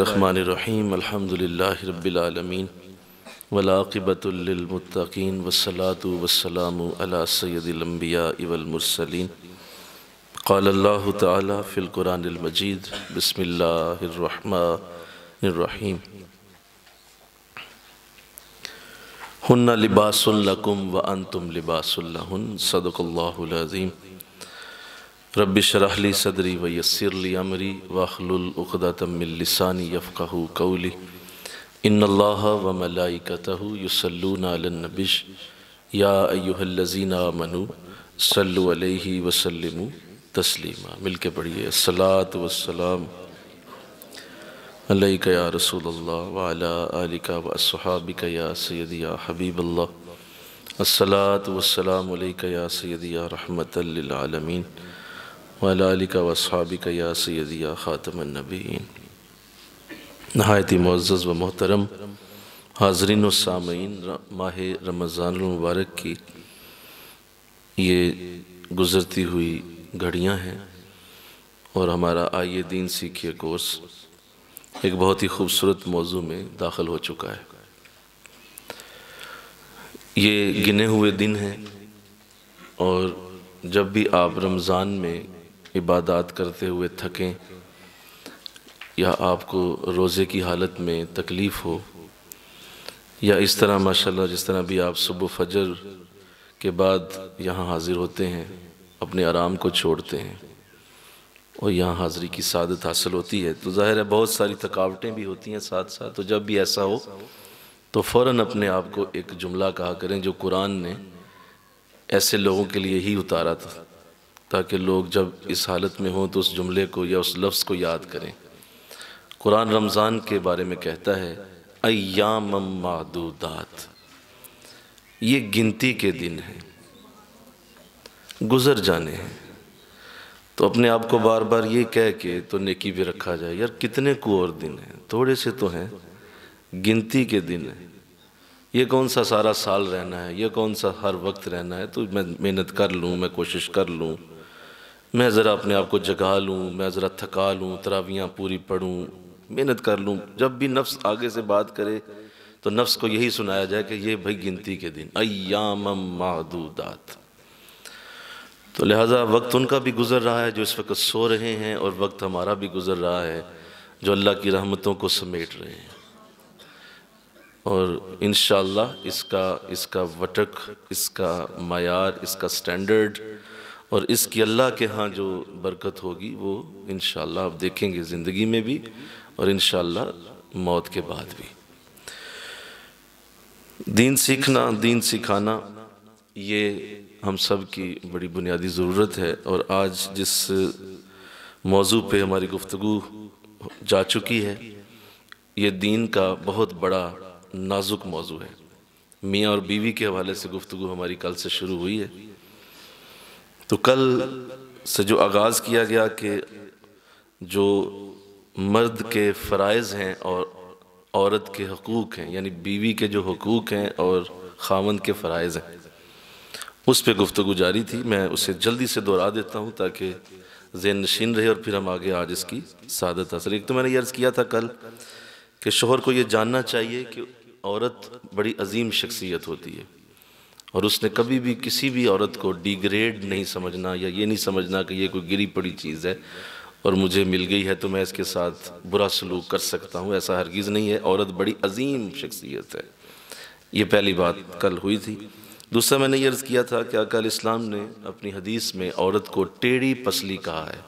बिस्मिल्लाहिर्रहमानिर्रहीम अल्हम्दुलिल्लाहि रब्बिल आलमीन वलाक़िबतुल्लिलमुत्तकीन वस्सलातु वस्सलामु अला सय्यदिल अंबिया वल मुरसलीन قال الله تعالى في القرآن المجيد بسم الله الرحمن الرحيم व अनतुम लिबासुल्लहुन सदक़ल्लाहुल अज़ीम रब शराहली सदरी व यसरली अमरी वाखलतमिलसानी यफ़क़ कौली इन व मलाई मलाइकतः यसलूनबिश या अयुहल्लजीना मनु सल्लु वसलम वसल्लम मिल के पढ़िए सलात वसलाम अलैक रसूल अल्लाह वाला आलिका या सैद या हबीब असलात वसलाम अलैक या सैद या रहमतल्लिलआलमीन वालिका वसाबिका या सैदिया ख़ातमनबीन नहायत मज़ व मोहतरम हाजरीन सामीन माह रमज़ानमबारक की ये गुज़रती हुई घड़ियाँ हैं और हमारा आइए दीन सीखिए कोर्स एक बहुत ही खूबसूरत मौजू में दाखिल हो चुका है ये गिने हुए दिन हैं और जब भी आप रमज़ान में इबादत करते हुए थकें या आपको रोज़े की हालत में तकलीफ़ हो या इस तरह माशाल्लाह जिस तरह भी आप सुबह फजर के बाद यहाँ हाज़िर होते हैं अपने आराम को छोड़ते हैं और यहाँ हाज़िरी की सादत हासिल होती है तो ज़ाहिर है बहुत सारी थकावटें भी होती हैं साथ साथ तो जब भी ऐसा हो तो फ़ौर अपने आप को एक जुमला कहा करें जो कुरान ने ऐसे लोगों के लिए ही उतारा था ताकि लोग जब इस हालत में हों तो उस जुमले को या उस लफ्ज़ को याद करें कुरान रमज़ान के बारे में कहता है अयाम मादूदात ये गिनती के दिन हैं गुज़र जाने हैं तो अपने आप को बार बार ये कह के तो नेकी भी रखा जाए यार कितने को और दिन हैं थोड़े से तो हैं गिनती के दिन हैं ये कौन सा सारा साल रहना है ये कौन सा हर वक्त रहना है तो मैं मेहनत कर लूँ मैं कोशिश कर लूँ मैं ज़रा अपने आप को जगा लूँ मैं ज़रा थका लूँ तरावियाँ पूरी पढ़ूँ मेहनत कर लूँ जब भी नफ्स आगे से बात करे तो नफ्स को यही सुनाया जाए कि ये भाई गिनती के दिन अयाम महदूदात तो लिहाजा वक्त उनका भी गुजर रहा है जो इस वक्त सो रहे हैं और वक्त हमारा भी गुजर रहा है जो अल्लाह की रहमतों को समेट रहे हैं और इन इसका इसका वटक इसका मैार इसका स्टैंडर्ड और इसकी अल्लाह के यहाँ जो बरकत होगी वो इन आप देखेंगे ज़िंदगी में भी और इन मौत के बाद भी दीन सीखना दीन सिखाना ये हम सब की बड़ी बुनियादी ज़रूरत है और आज जिस मौजू पे हमारी गुफ्तु जा चुकी है ये दीन का बहुत बड़ा नाजुक मौजू है मियाँ और बीवी के हवाले से गुफ्तु हमारी कल से शुरू हुई है तो कल से जो आगाज़ किया गया कि जो मर्द के फ़रज़ हैं और औरत के हकूक़ हैं यानी बीवी के जो हकूक़ हैं और खामन के फ़रज़ हैं उस पर गुफ्तु जारी थी मैं उसे जल्दी से दोहरा देता हूँ ताकि जेन नशीन रहे और फिर हम आगे आज इसकी सादत असर एक तो मैंने यर्ज़ अर्ज़ किया था कल कि शोहर को ये जानना चाहिए कि औरत बड़ी अजीम शख्सियत होती है और उसने कभी भी किसी भी औरत को डिग्रेड नहीं समझना या ये नहीं समझना कि ये कोई गिरी पड़ी चीज़ है और मुझे मिल गई है तो मैं इसके साथ बुरा सलूक कर सकता हूँ ऐसा हरगिज़ नहीं है औरत बड़ी अजीम शख्सियत है ये पहली बात कल हुई थी दूसरा मैंने ये अर्ज़ किया था कि अकाल इस्लाम ने अपनी हदीस में औरत को टेढ़ी पसली कहा है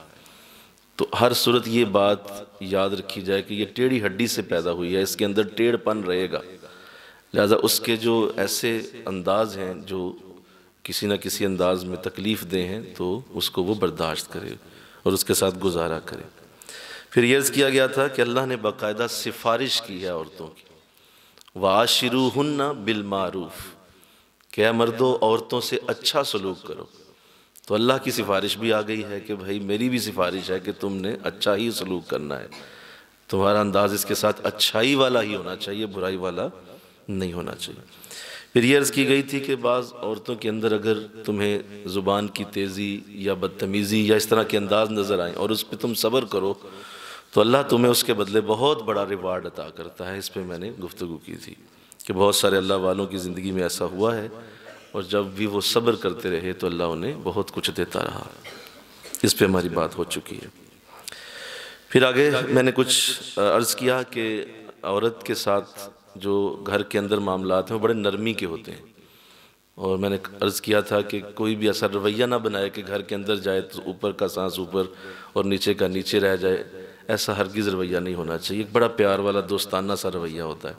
तो हर सूरत ये बात याद रखी जाए कि ये टेढ़ी हड्डी से पैदा हुई है इसके अंदर टेढ़पन रहेगा लिहाजा उसके जो ऐसे अंदाज हैं जो किसी न किसी अंदाज में तकलीफ़ दे हैं तो उसको वो बर्दाश्त करे और उसके साथ गुजारा करे फिर यर्ज़ किया गया था कि अल्लाह ने बाकायदा सिफारिश की है औरतों की वाशिरू हन्ना बिलमारूफ़ क्या मर्दों औरतों से अच्छा सलूक करो तो अल्लाह की सिफारिश भी आ गई है कि भाई मेरी भी सिफारिश है कि तुमने अच्छा ही सलूक करना है तुम्हारा अंदाज़ इसके साथ अच्छाई वाला ही होना चाहिए बुराई वाला नहीं होना चाहिए फिर ये अर्ज़ की गई थी कि बाज़ औरतों के अंदर अगर तुम्हें ज़ुबान की तेज़ी या बदतमीज़ी या इस तरह के अंदाज नज़र आए और उस पर तुम सब्र करो तो अल्लाह तुम्हें उसके बदले बहुत बड़ा रिवार्ड अता करता है इस पर मैंने गुफ्तु की थी कि बहुत सारे अल्लाह वालों की ज़िंदगी में ऐसा हुआ है और जब भी वो सब्र करते रहे तो अल्लाह उन्हें बहुत कुछ देता रहा इस पर हमारी बात हो चुकी है फिर आगे मैंने कुछ अर्ज़ किया कि औरत के साथ जो घर के अंदर मामला हैं वो बड़े नरमी के होते हैं और मैंने अर्ज़ किया था कि कोई भी ऐसा रवैया ना बनाए कि घर के अंदर जाए तो ऊपर का सांस ऊपर और नीचे का नीचे रह जाए ऐसा हरगिज़ रवैया नहीं होना चाहिए एक बड़ा प्यार वाला दोस्ताना सा रवैया होता है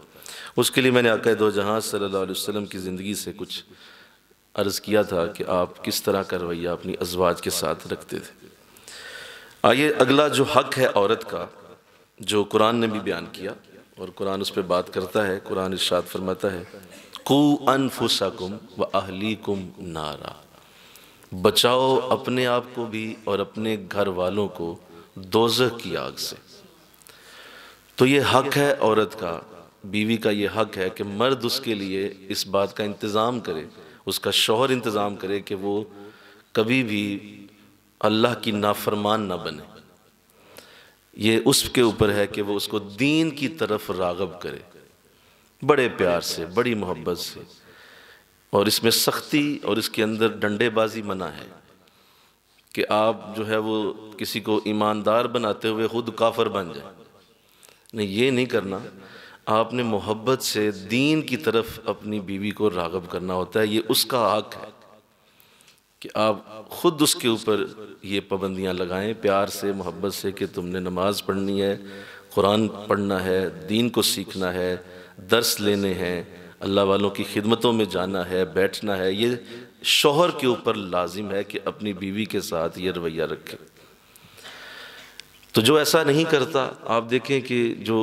उसके लिए मैंने आक़ दो जहाँ सल्ला वसम की ज़िंदगी से कुछ अर्ज़ किया था कि आप किस तरह का रवैया अपनी अजवाज के साथ रखते थे आइए अगला जो हक है औरत का जो कुरान ने भी बयान किया और कुरान उस पर बात करता है कुरान इर्शाद फरमाता है कु कुम व कुम नारा बचाओ अपने आप को भी और अपने घर वालों को दोजह की आग से तो ये हक है औरत का बीवी का ये हक है कि मर्द उसके लिए इस बात का इंतज़ाम करे उसका शोहर इंतज़ाम करे कि वो कभी भी अल्लाह की नाफरमान ना बने ये उसके ऊपर है कि वो उसको दीन की तरफ रागब करे बड़े प्यार से बड़ी मोहब्बत से और इसमें सख्ती और इसके अंदर डंडेबाजी मना है कि आप जो है वो किसी को ईमानदार बनाते हुए खुद काफर बन जाए नहीं ये नहीं करना आपने मोहब्बत से दीन की तरफ अपनी बीवी को रागब करना होता है ये उसका हक है कि आप ख़ुद उसके ऊपर ये पाबंदियाँ लगाएं प्यार से मोहब्बत से कि तुमने नमाज पढ़नी है कुरान पढ़ना है दीन को सीखना है दर्स लेने हैं अल्लाह वालों की खिदमतों में जाना है बैठना है ये शोहर के ऊपर लाजिम है कि अपनी बीवी के साथ ये रवैया रखे तो जो ऐसा नहीं करता आप देखें कि जो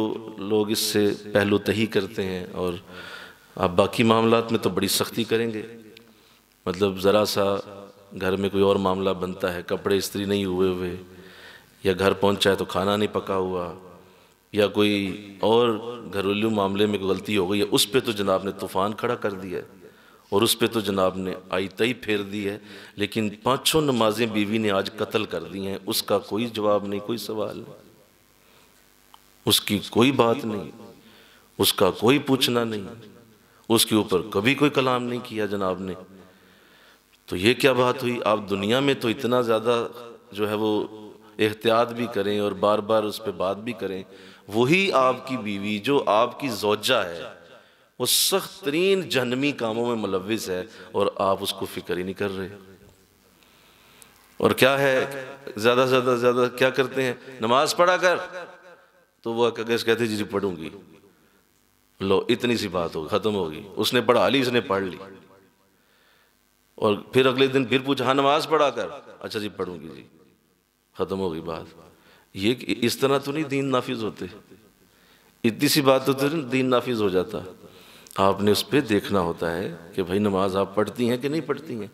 लोग इससे पहलू तही करते हैं और आप बाकी मामला में तो बड़ी सख्ती करेंगे मतलब ज़रा सा घर में कोई और मामला बनता है कपड़े इस्त्री नहीं हुए हुए या घर पहुंचा है तो खाना नहीं पका हुआ या कोई और घरेलू मामले में कोई गलती हो गई है उस पर तो जनाब ने तूफ़ान खड़ा कर दिया है और उस पर तो जनाब ने आई तई फेर दी है लेकिन पाँचों नमाजें बीवी ने आज कत्ल कर दी हैं उसका कोई जवाब नहीं कोई सवाल नहीं उसकी कोई बात नहीं उसका कोई पूछना नहीं उसके ऊपर कभी कोई कलाम नहीं किया जनाब ने तो ये क्या बात हुई आप दुनिया में तो इतना ज़्यादा जो है वो एहतियात भी करें और बार बार उस पर बात भी करें वही आपकी बीवी जो आपकी जोजा है वो सख्त तरीन जहनमी कामों में मुलविस है और आप उसको फिक्र ही नहीं कर रहे और क्या है ज़्यादा से ज़्यादा ज़्यादा क्या करते हैं नमाज पढ़ा कर तो वह कागज़ कहते जी पढ़ूंगी लो इतनी सी बात होगी ख़त्म होगी उसने पढ़ा ली उसने पढ़ ली और फिर अगले दिन फिर पूछा हाँ नमाज पढ़ा कर अच्छा जी पढ़ूंगी जी ख़त्म हो गई बात ये इस तरह तो नहीं दीन नाफिज होते इतनी सी बात तो नहीं दीन नाफिज हो जाता आपने उस पर देखना होता है कि भाई नमाज आप पढ़ती हैं कि नहीं पढ़ती हैं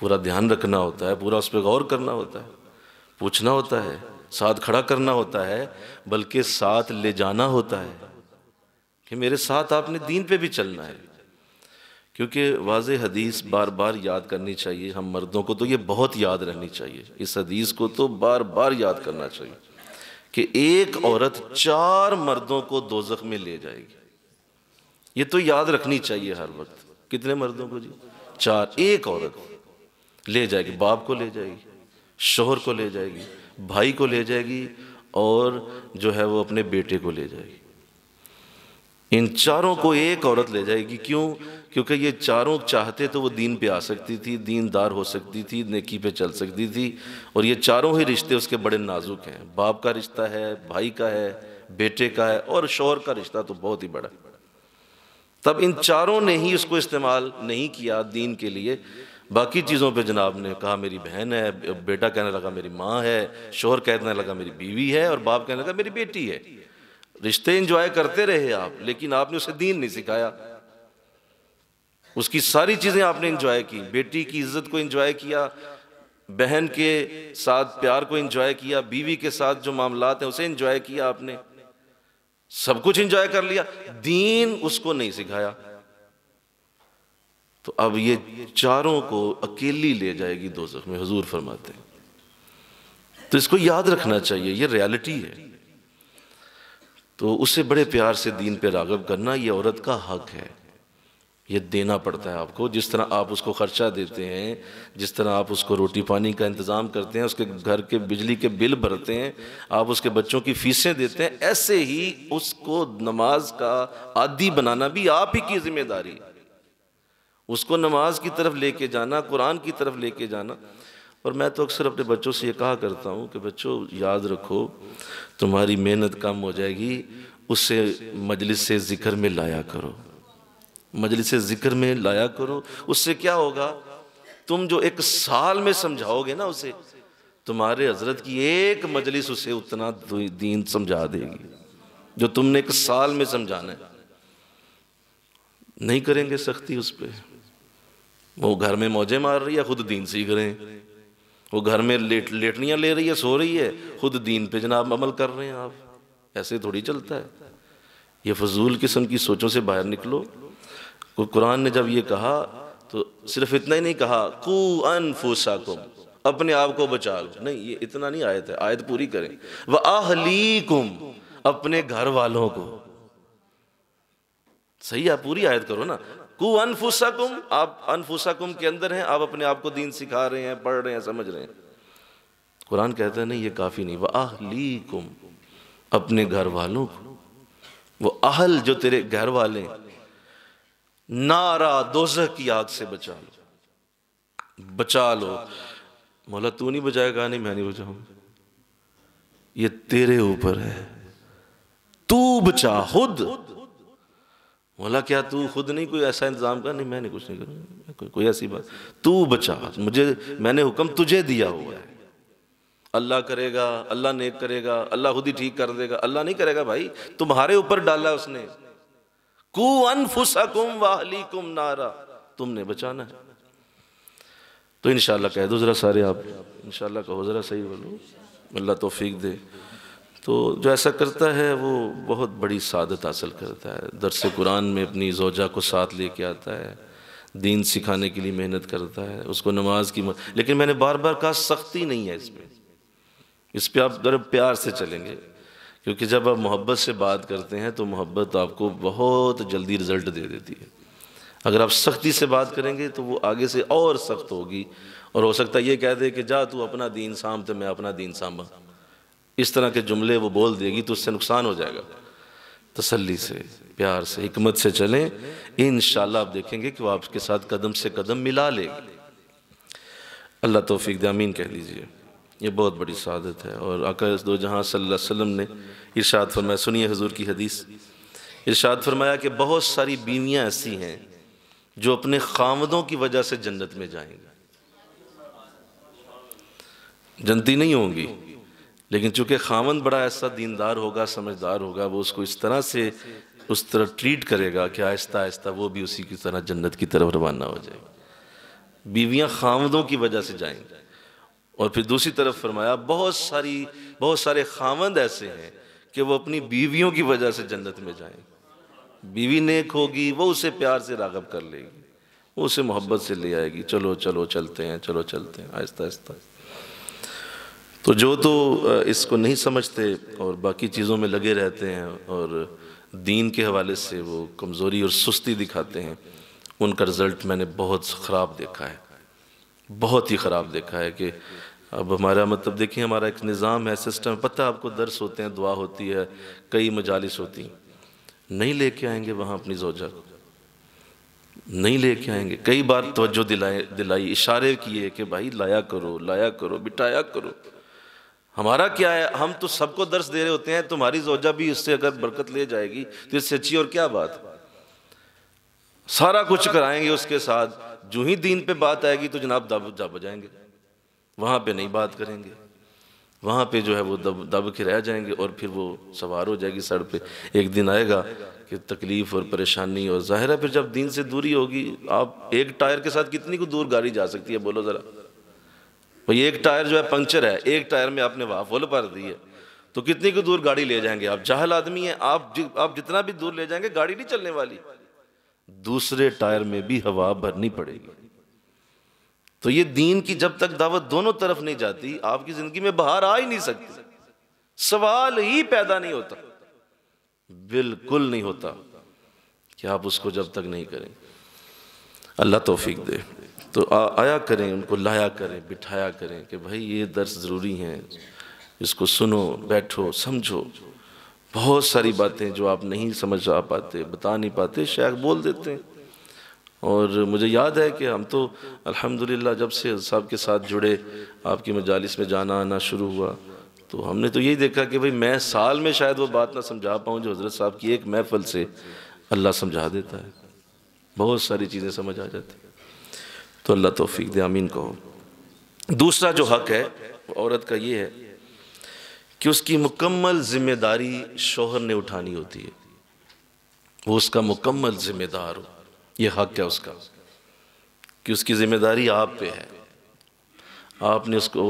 पूरा ध्यान रखना होता है पूरा उस पर गौर करना होता है पूछना होता है साथ खड़ा करना होता है बल्कि साथ ले जाना होता है कि मेरे साथ आपने दीन पे भी चलना है क्योंकि वाज हदीस बार बार याद करनी चाहिए हम मर्दों को तो ये बहुत याद रहनी चाहिए इस हदीस को तो बार बार याद करना चाहिए कि एक औरत चार मर्दों को दो में ले जाएगी ये तो याद रखनी चाहिए हर वक्त कितने मर्दों को जी चार एक औरत ले जाएगी बाप को ले जाएगी शोहर को ले जाएगी भाई को ले जाएगी और जो है वो अपने बेटे को ले जाएगी इन चारों को एक औरत ले जाएगी क्यों क्योंकि ये चारों चाहते तो वो दीन पे आ सकती थी दीनदार हो सकती थी नेकी पे चल सकती थी और ये चारों ही रिश्ते उसके बड़े नाजुक हैं बाप का रिश्ता है भाई का है बेटे का है और शोहर का रिश्ता तो बहुत ही बड़ा तब इन चारों ने ही उसको इस्तेमाल नहीं किया दीन के लिए बाकी चीज़ों पे जनाब ने कहा मेरी बहन है बेटा कहने लगा मेरी माँ है शोहर कहने लगा मेरी बीवी है और बाप कहने लगा मेरी बेटी है रिश्ते इंजॉय करते रहे आप लेकिन आपने उसे दीन नहीं सिखाया उसकी सारी चीज़ें आपने इंजॉय की बेटी की इज्जत को इंजॉय किया बहन के साथ प्यार को इंजॉय किया बीवी के साथ जो मामला हैं उसे इंजॉय किया आपने सब कुछ इंजॉय कर लिया दीन उसको नहीं सिखाया तो अब ये चारों को अकेली ले जाएगी दो में हजूर फरमाते हैं तो इसको याद रखना चाहिए ये रियलिटी है तो उसे बड़े प्यार से दीन पे रागब करना ये औरत का हक है ये देना पड़ता है आपको जिस तरह आप उसको ख़र्चा देते हैं जिस तरह आप उसको रोटी पानी का इंतज़ाम करते हैं उसके घर के बिजली के बिल भरते हैं आप उसके बच्चों की फ़ीसें देते हैं ऐसे ही उसको नमाज का आदि बनाना भी आप ही की जिम्मेदारी उसको नमाज की तरफ लेके जाना कुरान की तरफ लेके जाना और मैं तो अक्सर अपने बच्चों से ये कहा करता हूँ कि बच्चों याद रखो तुम्हारी मेहनत कम हो जाएगी उससे मजलिस से ज़िक्र में लाया करो मजलिस ज़िक्र में लाया करो उससे क्या होगा तुम जो एक साल में समझाओगे ना उसे तुम्हारे हजरत की एक मजलिस उसे उतना दीन समझा देगी जो तुमने एक साल में समझाना है नहीं करेंगे सख्ती उस पर वो घर में मौजे मार रही है खुद दीन सीख रहे हैं वो घर में लेट लेटनियां ले रही है सो रही है खुद दीन पे जनाब अमल कर रहे हैं आप ऐसे थोड़ी चलता है ये फजूल किस्म की सोचों से बाहर निकलो कुरान ने जब ये कहा तो सिर्फ इतना ही नहीं कहा कु अनफूसाकुम अपने आप को बचा लो नहीं ये इतना नहीं आयत है आयत पूरी करें वह आहलीकुम अपने घर वालों को सही है पूरी आयत करो ना कु कुम आप अनफुसाकुम के अंदर हैं आप अपने आप को दीन सिखा रहे हैं पढ़ रहे हैं समझ रहे हैं कुरान कहता है नहीं ये काफ़ी नहीं वह आहलीकुम अपने घर वालों को वो आहल जो तेरे घर वाले हैं नारा दोजह की आग से बचा लो बचा लो मोला तू नहीं बजाएगा नहीं मैं नहीं बजाऊ ये तेरे ऊपर है तू बचा खुद बोला क्या तू खुद नहीं कोई ऐसा इंतजाम कर नहीं मैं नहीं कुछ नहीं कर कोई, कोई ऐसी बात तू बचा मुझे मैंने हुक्म तुझे दिया हुआ है अल्लाह करेगा अल्लाह नेक करेगा अल्लाह खुद ही ठीक कर देगा अल्लाह नहीं करेगा भाई तुम्हारे ऊपर डाला उसने अनफुसकुम वाहलीकुम नारा तुमने बचाना है तो इनशाला कह दो जरा सारे आप इनशाला कहो जरा सही बोलो अल्लाह तोफीक दे तो जो ऐसा करता है वो बहुत बड़ी सादत हासिल करता है दरस कुरान में अपनी जोजा को साथ लेके आता है दीन सिखाने के लिए मेहनत करता है उसको नमाज की लेकिन मैंने बार बार कहा सख्ती नहीं है इसमें इस पर आप ज़रा प्यार से चलेंगे क्योंकि जब आप मोहब्बत से बात करते हैं तो मोहब्बत आपको बहुत जल्दी रिज़ल्ट दे देती है अगर आप सख्ती से बात करेंगे तो वो आगे से और सख्त होगी और हो सकता है ये कह दे कि जा तू अपना दीन साम तो मैं अपना दीन सामा इस तरह के जुमले वो बोल देगी तो उससे नुकसान हो जाएगा तसल्ली से प्यार से हमत से चलें इन आप देखेंगे कि वो आपके साथ कदम से कदम मिला लेगी अल्लाह तोफ़ी दामीन कह दीजिए ये बहुत बड़ी शहादत है और आका दो जहाँ सल्लम ने इरशाद फरमाया सुनिए हजूर की हदीस इरशाद फरमाया कि बहुत सारी बीवियाँ ऐसी हैं जो अपने खामदों की वजह से जन्नत में जाएंगी जनती नहीं होंगी लेकिन चूंकि खामन बड़ा ऐसा दीनदार होगा समझदार होगा वो उसको इस तरह से उस तरह ट्रीट करेगा कि आहिस्ता आहिस्ता वो भी उसी की तरह जन्नत की तरफ रवाना हो जाएगी बीवियाँ खामदों की वजह से जाएंगी और फिर दूसरी तरफ फरमाया बहुत सारी बहुत सारे खावंद ऐसे हैं कि वो अपनी बीवियों की वजह से जन्नत में जाएंगे बीवी नेक होगी वो उसे प्यार से रागब कर लेगी वो उसे मोहब्बत से ले आएगी चलो चलो चलते हैं चलो चलते हैं आहिस्ता आहिस्ता तो जो तो इसको नहीं समझते और बाकी चीज़ों में लगे रहते हैं और दीन के हवाले से वो कमज़ोरी और सुस्ती दिखाते हैं उनका रिज़ल्ट मैंने बहुत ख़राब देखा है बहुत ही ख़राब देखा है कि अब हमारा मतलब देखिए हमारा एक निज़ाम है सिस्टम पता आपको दर्स होते हैं दुआ होती है कई मजालिस होती हैं नहीं लेके आएंगे वहाँ अपनी जोजा को नहीं लेके आएंगे कई बार तवज्जो दिलाए दिलाई इशारे किए कि भाई लाया करो लाया करो बिठाया करो हमारा क्या है हम तो सबको दर्श दे रहे होते हैं तुम्हारी जोजा भी इससे अगर बरकत ले जाएगी तो इससे अच्छी और क्या बात सारा कुछ कराएंगे उसके साथ जो ही दीन पे बात आएगी तो जनाब दब जा जाएंगे वहाँ पे नहीं बात करेंगे वहाँ पे जो है वो दब दब के रह जाएंगे और फिर वो सवार हो जाएगी सड़क पे एक दिन आएगा कि तकलीफ़ और परेशानी और ज़ाहिर है फिर जब दिन से दूरी होगी आप एक टायर के साथ कितनी को दूर गाड़ी जा सकती है बोलो ज़रा भाई एक टायर जो है पंक्चर है एक टायर में आपने वहाँ फुल भर दी है तो कितनी को दूर गाड़ी ले जाएंगे आप जहल आदमी हैं आप जि, आप जितना भी दूर ले जाएंगे गाड़ी नहीं चलने वाली दूसरे टायर में भी हवा भरनी पड़ेगी तो ये दीन की जब तक दावत दोनों तरफ नहीं जाती आपकी जिंदगी में बाहर आ ही नहीं सकती सवाल ही पैदा नहीं होता बिल्कुल नहीं होता कि आप उसको जब तक नहीं करें अल्लाह तोफीक दे तो आ, आया करें उनको लाया करें बिठाया करें कि भाई ये दर्स ज़रूरी है इसको सुनो बैठो समझो बहुत सारी बातें जो आप नहीं समझ आ पाते बता नहीं पाते शेख बोल देते हैं और मुझे याद है कि हम तो अल्हम्दुलिल्लाह जब से साहब के साथ जुड़े आपकी मजालिस में जाना आना शुरू हुआ तो हमने तो यही देखा कि भाई मैं साल में शायद वो बात ना समझा पाऊँ जो हज़रत साहब की एक महफल से अल्लाह समझा देता है बहुत सारी चीज़ें समझ आ जाती तो अल्लाह तोफ़ी दे आमीन को दूसरा जो हक है औरत का ये है कि उसकी मुकम्मल ज़िम्मेदारी शोहर ने उठानी होती है वो उसका मुकम्मल ज़िम्मेदार हो ये हक है उसका कि उसकी ज़िम्मेदारी आप पे है आपने उसको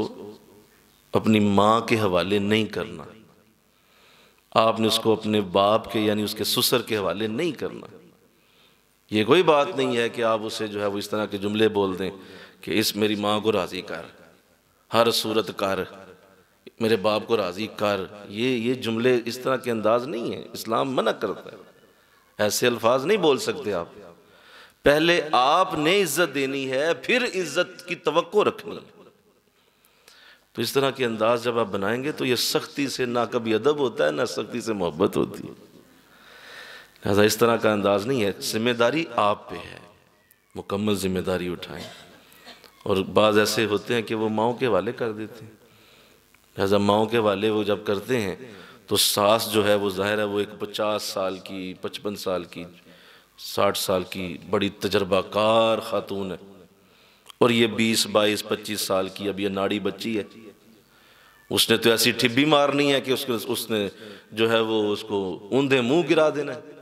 अपनी माँ के हवाले नहीं करना आपने उसको अपने बाप के यानी उसके ससुर के हवाले नहीं करना ये कोई बात नहीं है कि आप उसे जो है वो इस तरह के जुमले बोल दें कि इस मेरी माँ को राज़ी कर हर सूरत कर मेरे बाप को राज़ी कर ये ये जुमले इस तरह के अंदाज नहीं है इस्लाम मना करता है ऐसे अल्फाज नहीं बोल सकते आप पहले आपने इज्जत देनी है फिर इज्जत की तवक्को रखनी है तो इस तरह के अंदाज जब आप बनाएंगे तो ये सख्ती से ना कभी अदब होता है ना सख्ती से मोहब्बत होती है लिहाजा इस तरह का अंदाज नहीं है जिम्मेदारी आप पे है मुकम्मल जिम्मेदारी उठाएं और बाज ऐसे होते हैं कि वो माओ के वाले कर देते हैं लिहाजा माओ के वाले वो जब करते हैं तो सास जो है वो ज़ाहिर है वो एक पचास साल की पचपन साल की साठ साल की बड़ी तजर्बाकार खातून है और ये बीस बाईस पच्चीस साल की अब ये नाड़ी बच्ची है उसने तो ऐसी ठिब्बी मारनी है कि उसके उसने जो है वो उसको ऊंधे मुंह गिरा देना है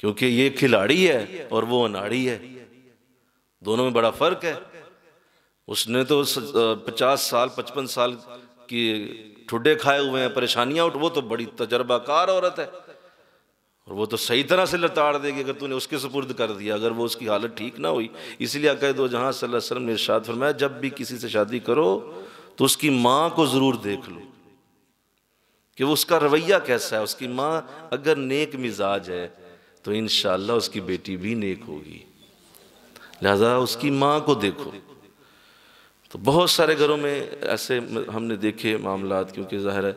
क्योंकि ये खिलाड़ी है और वो अनाड़ी है दोनों में बड़ा फर्क है उसने तो पचास साल पचपन साल की ठुडे खाए हुए हैं परेशानियां उठ वो तो बड़ी तजर्बाकार औरत है और वो तो सही तरह से लताड़ देगी अगर तूने उसके सुपुर्द कर दिया अगर वो उसकी हालत ठीक ना हुई इसलिए दो जहाँ सल्लम ने इर्शाद फरमाया जब भी किसी से शादी करो तो उसकी माँ को ज़रूर देख लो कि वो उसका रवैया कैसा है उसकी माँ अगर नेक मिजाज है तो इन उसकी बेटी भी नेक होगी लिहाजा उसकी माँ को देखो तो बहुत सारे घरों में ऐसे हमने देखे मामला क्योंकि ज़ाहिर है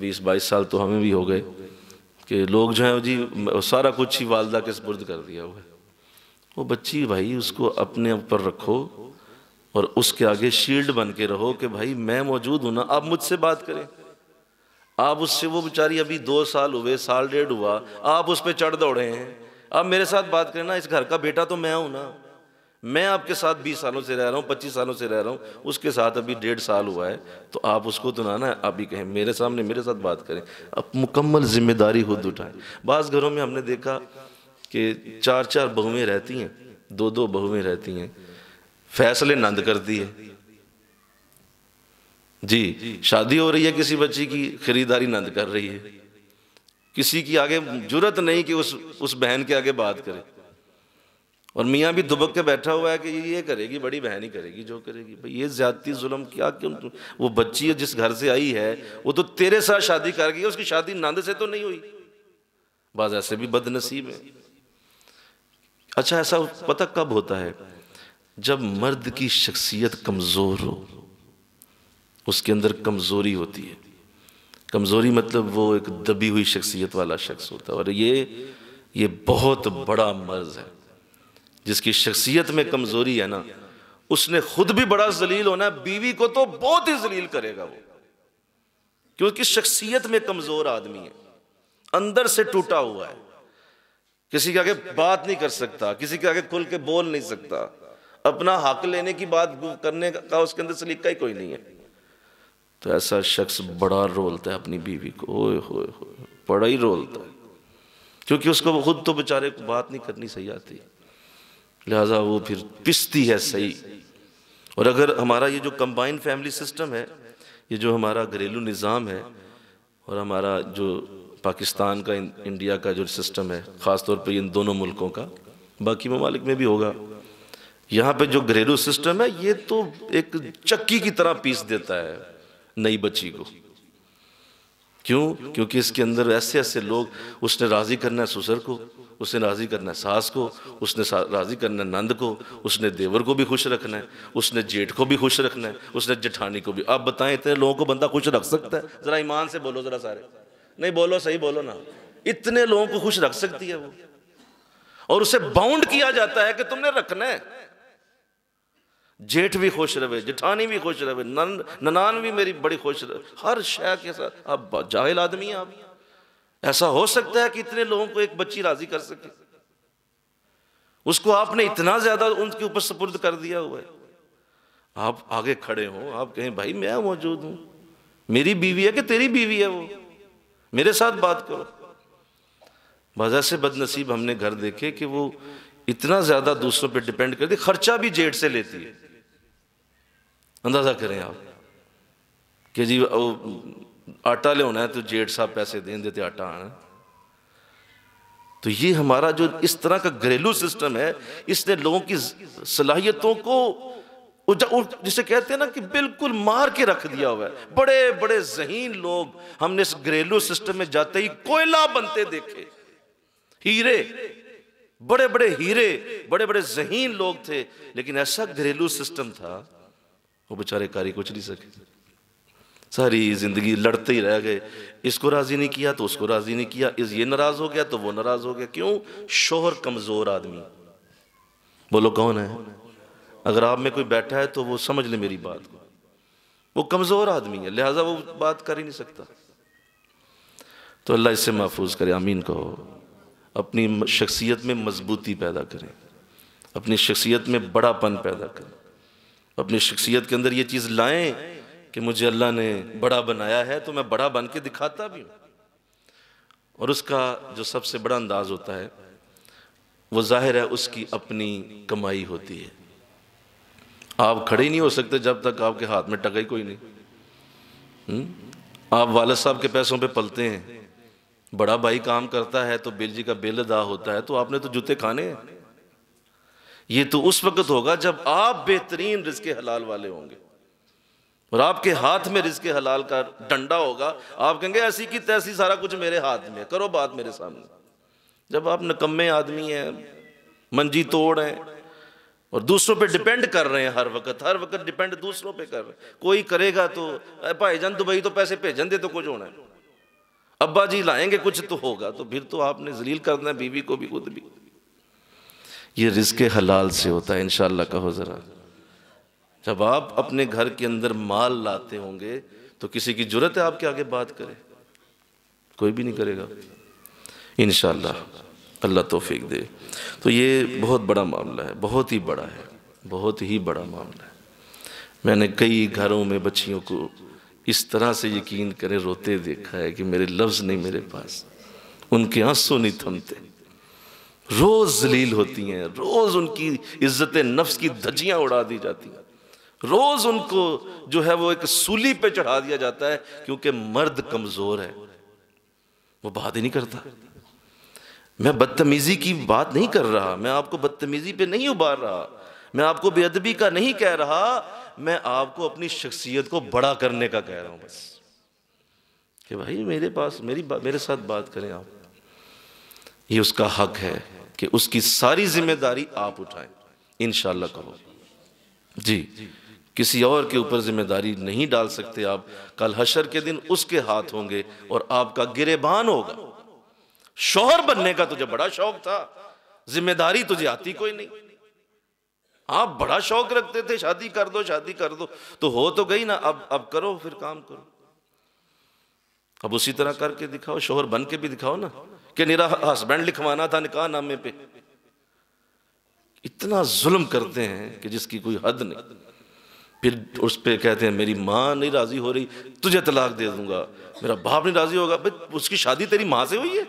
बीस बाईस साल तो हमें भी हो गए कि लोग जो हैं जी सारा कुछ ही वालदा के सपुर्द कर दिया हुआ है वो बच्ची भाई उसको अपने ऊपर रखो और उसके आगे शील्ड बन के रहो कि भाई मैं मौजूद हूँ ना आप मुझसे बात करें आप उससे वो बेचारी अभी दो साल हुए साल डेढ़ हुआ आप उस पर चढ़ दौड़े हैं आप मेरे साथ बात करें ना इस घर का बेटा तो मैं हूँ ना मैं आपके साथ 20 सालों से रह रहा हूँ 25 सालों से रह रहा हूँ उसके साथ अभी डेढ़ साल हुआ है तो आप उसको तो ना ना अभी कहें मेरे सामने मेरे साथ बात करें अब मुकम्मल जिम्मेदारी खुद उठाएं बास घरों में हमने देखा कि चार चार बहुएं रहती हैं दो दो बहुएं रहती हैं फैसले नंद करती है जी शादी हो रही है किसी बच्ची की खरीदारी नंद कर रही है किसी की आगे जरूरत नहीं कि उस उस बहन के आगे बात करें और मियाँ भी दुबक के बैठा हुआ है कि ये ये करेगी बड़ी बहन ही करेगी जो करेगी भाई ये ज़्यादती जुल्म क्या क्यों वो बच्ची है जिस घर से आई है वो तो तेरे साथ शादी कर गई उसकी शादी नंद से तो नहीं हुई बाज ऐसे भी बदनसीब है अच्छा ऐसा पता कब होता है जब मर्द की शख्सियत कमज़ोर हो उसके अंदर कमज़ोरी होती है कमज़ोरी मतलब वो एक दबी हुई शख्सियत वाला शख्स होता है और ये ये बहुत बड़ा मर्ज़ है जिसकी शख्सियत में कमज़ोरी है ना उसने खुद भी बड़ा जलील होना है बीवी को तो बहुत ही जलील करेगा वो क्योंकि शख्सियत में कमज़ोर आदमी है अंदर से टूटा हुआ है किसी के आगे बात नहीं कर सकता किसी के आगे खुल के बोल नहीं सकता अपना हक लेने की बात करने का उसके अंदर सलीका ही कोई नहीं है तो ऐसा शख्स बड़ा रोलता है अपनी बीवी को ओए होए बड़ा ही रोलता है क्योंकि उसको खुद तो बेचारे को बात नहीं करनी सही आती लिहाजा वो फिर पिसती है सही और अगर हमारा ये जो कम्बाइन फैमिली सिस्टम है ये जो हमारा घरेलू निज़ाम है और हमारा जो पाकिस्तान का इंडिया का जो सिस्टम है ख़ास तौर पर इन दोनों मुल्कों का बाकी ममालिक में भी होगा यहाँ पे जो घरेलू सिस्टम है ये तो एक चक्की की तरह पीस देता है नई बच्ची को क्यों क्योंकि इसके अंदर ऐसे ऐसे लोग उसने राज़ी करना है सुसर को उसने राज़ी करना है सास को उसने राज़ी करना है नंद को उसने देवर को भी खुश रखना है उसने जेठ को भी खुश रखना है उसने जेठानी को भी आप बताएं इतने लोगों को बंदा खुश रख सकता है ज़रा ईमान से बोलो ज़रा सारे नहीं बोलो सही बोलो ना इतने लोगों को खुश रख सकती है वो और उसे बाउंड किया जाता है कि तुमने रखना है जेठ भी खुश रहे जेठानी भी खुश रहे नन ननान भी मेरी बड़ी खुश रहे हर शह के साथ आप जाहिल आदमी हैं आप ऐसा हो सकता है कि इतने लोगों को एक बच्ची राजी कर सके उसको आपने इतना ज्यादा उनके ऊपर सपुर्द कर दिया हुआ है आप आगे खड़े हो आप कहें भाई मैं मौजूद हूं मेरी बीवी है कि तेरी बीवी है वो मेरे साथ बात करो बस से बदनसीब हमने घर देखे कि वो इतना ज़्यादा दूसरों पे डिपेंड करती खर्चा भी जेठ से लेती है अंदाज़ा करें आप कि जी वो आटा लेना है तो जेठ साहब पैसे दे देते आटा आना तो ये हमारा जो इस तरह का घरेलू सिस्टम है इसने लोगों की सलाहियतों को जिसे कहते हैं ना कि बिल्कुल मार के रख दिया हुआ है बड़े बड़े जहीन लोग हमने इस घरेलू सिस्टम में जाते ही कोयला बनते देखे हीरे बड़े बड़े हीरे बड़े बड़े जहीन लोग थे लेकिन ऐसा घरेलू सिस्टम था वो बेचारे कारी कुछ नहीं सके सारी ज़िंदगी लड़ते ही रह गए इसको राज़ी नहीं किया तो उसको राज़ी नहीं किया इस ये नाराज़ हो गया तो वो नाराज़ हो गया क्यों शोहर कमज़ोर आदमी बोलो कौन है अगर आप में कोई बैठा है तो वो समझ ले मेरी बात को वो कमज़ोर आदमी है लिहाजा वो बात कर ही नहीं सकता तो अल्लाह इससे महफूज करे आमीन कहो अपनी शख्सियत में मजबूती पैदा करें अपनी शख्सियत में बड़ापन पैदा करें अपनी शख्सियत के अंदर ये चीज़ लाएं कि मुझे अल्लाह ने बड़ा बनाया है तो मैं बड़ा बन के दिखाता भी हूँ और उसका जो सबसे बड़ा अंदाज होता है वो जाहिर है उसकी अपनी कमाई होती है आप खड़े ही नहीं हो सकते जब तक आपके हाथ में टका ही कोई नहीं हुँ? हम्म? आप वालद साहब के पैसों पे पलते हैं बड़ा भाई काम करता है तो बिल जी का बिल अदा होता है तो आपने तो जूते खाने हैं ये तो उस वक्त होगा जब आप बेहतरीन रिस्क हलाल वाले होंगे और आपके हाथ में रिस्क हलाल का डंडा होगा आप कहेंगे ऐसी की तैसी सारा कुछ मेरे हाथ में करो बात मेरे सामने जब आप नकम्मे आदमी हैं मंजी तोड़ हैं और दूसरों पे डिपेंड कर रहे हैं हर वक्त हर वक्त डिपेंड दूसरों पे कर रहे हैं कोई करेगा तो भाई जान दुबई तो पैसे भेजन दे तो कुछ होना है अब्बा जी लाएंगे कुछ तो होगा तो फिर तो आपने जलील करना है बीवी को भी खुद भी ये रिस्क हलाल से होता है इनशाला कहो ज़रा जब आप अपने घर के अंदर माल लाते होंगे तो किसी की जरूरत है आपके आगे बात करे कोई भी नहीं करेगा इन अल्लाह तोफीक दे तो ये बहुत बड़ा मामला है बहुत ही बड़ा है बहुत ही बड़ा मामला है मैंने कई घरों में बच्चियों को इस तरह से यकीन करें रोते देखा है कि मेरे लफ्ज़ नहीं मेरे पास उनके आंसू नहीं थमते रोज जलील होती हैं रोज उनकी इज्जत नफ्स की धजियां उड़ा दी जाती हैं रोज उनको जो है वो एक सूली पे चढ़ा दिया जाता है क्योंकि मर्द कमजोर है वो बात ही नहीं करता मैं बदतमीजी की बात नहीं कर रहा मैं आपको बदतमीजी पे नहीं उबार रहा मैं आपको बेअदबी का नहीं कह रहा मैं आपको अपनी शख्सियत को बड़ा करने का कह रहा हूं बस कि भाई मेरे पास मेरी मेरे साथ बात करें आप ये उसका हक है कि उसकी सारी जिम्मेदारी आप उठाएं इनशाला करो जी किसी और के ऊपर जिम्मेदारी नहीं डाल सकते आप कल हशर के दिन उसके हाथ होंगे और आपका गिरेबान होगा शोहर बनने का तुझे बड़ा शौक था जिम्मेदारी तुझे आती कोई नहीं आप बड़ा शौक रखते थे शादी कर दो शादी कर दो तो हो तो गई ना अब अब करो फिर काम करो अब उसी तरह करके दिखाओ शोहर बन के भी दिखाओ ना कि मेरा हस्बैंड लिखवाना था निकाह नामे पे इतना जुल्म करते हैं कि जिसकी कोई हद नहीं फिर उस पर कहते हैं मेरी माँ नहीं राज़ी हो रही तुझे तलाक दे दूंगा मेरा बाप नहीं राज़ी होगा भाई उसकी शादी तेरी माँ से हुई है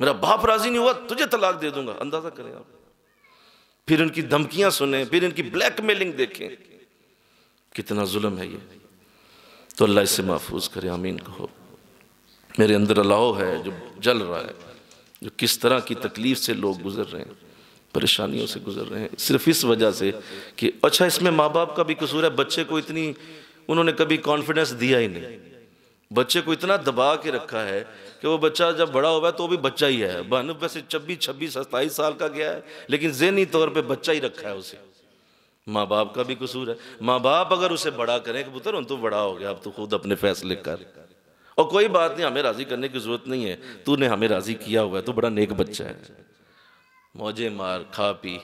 मेरा बाप राज़ी नहीं हुआ तुझे तलाक दे दूंगा अंदाज़ा करें आप फिर उनकी धमकियां सुने फिर इनकी ब्लैकमेलिंग देखें कितना जुल्म है ये तो अल्लाह इससे महफूज करे आमीन कहो मेरे अंदर अलाव है जो जल रहा है जो किस तरह की तकलीफ से लोग गुजर रहे हैं परेशानियों से गुजर रहे हैं सिर्फ इस वजह से कि अच्छा इसमें माँ बाप का भी कसूर है बच्चे को इतनी उन्होंने कभी कॉन्फिडेंस दिया ही नहीं बच्चे को इतना दबा के रखा है कि वो बच्चा जब बड़ा हुआ है तो वो भी बच्चा ही है बहन वैसे छब्बीस छब्बीस सत्ताईस साल का गया है लेकिन जहनी तौर पर बच्चा ही रखा है उसे माँ बाप का भी कसूर है माँ बाप अगर उसे बड़ा करें कि पुत्र तो बड़ा हो गया अब तो खुद अपने फैसले कर और कोई बात नहीं हमें राज़ी करने की ज़रूरत नहीं है तूने हमें राज़ी किया हुआ है तू बड़ा नेक बच्चा है मौजे मार खा पी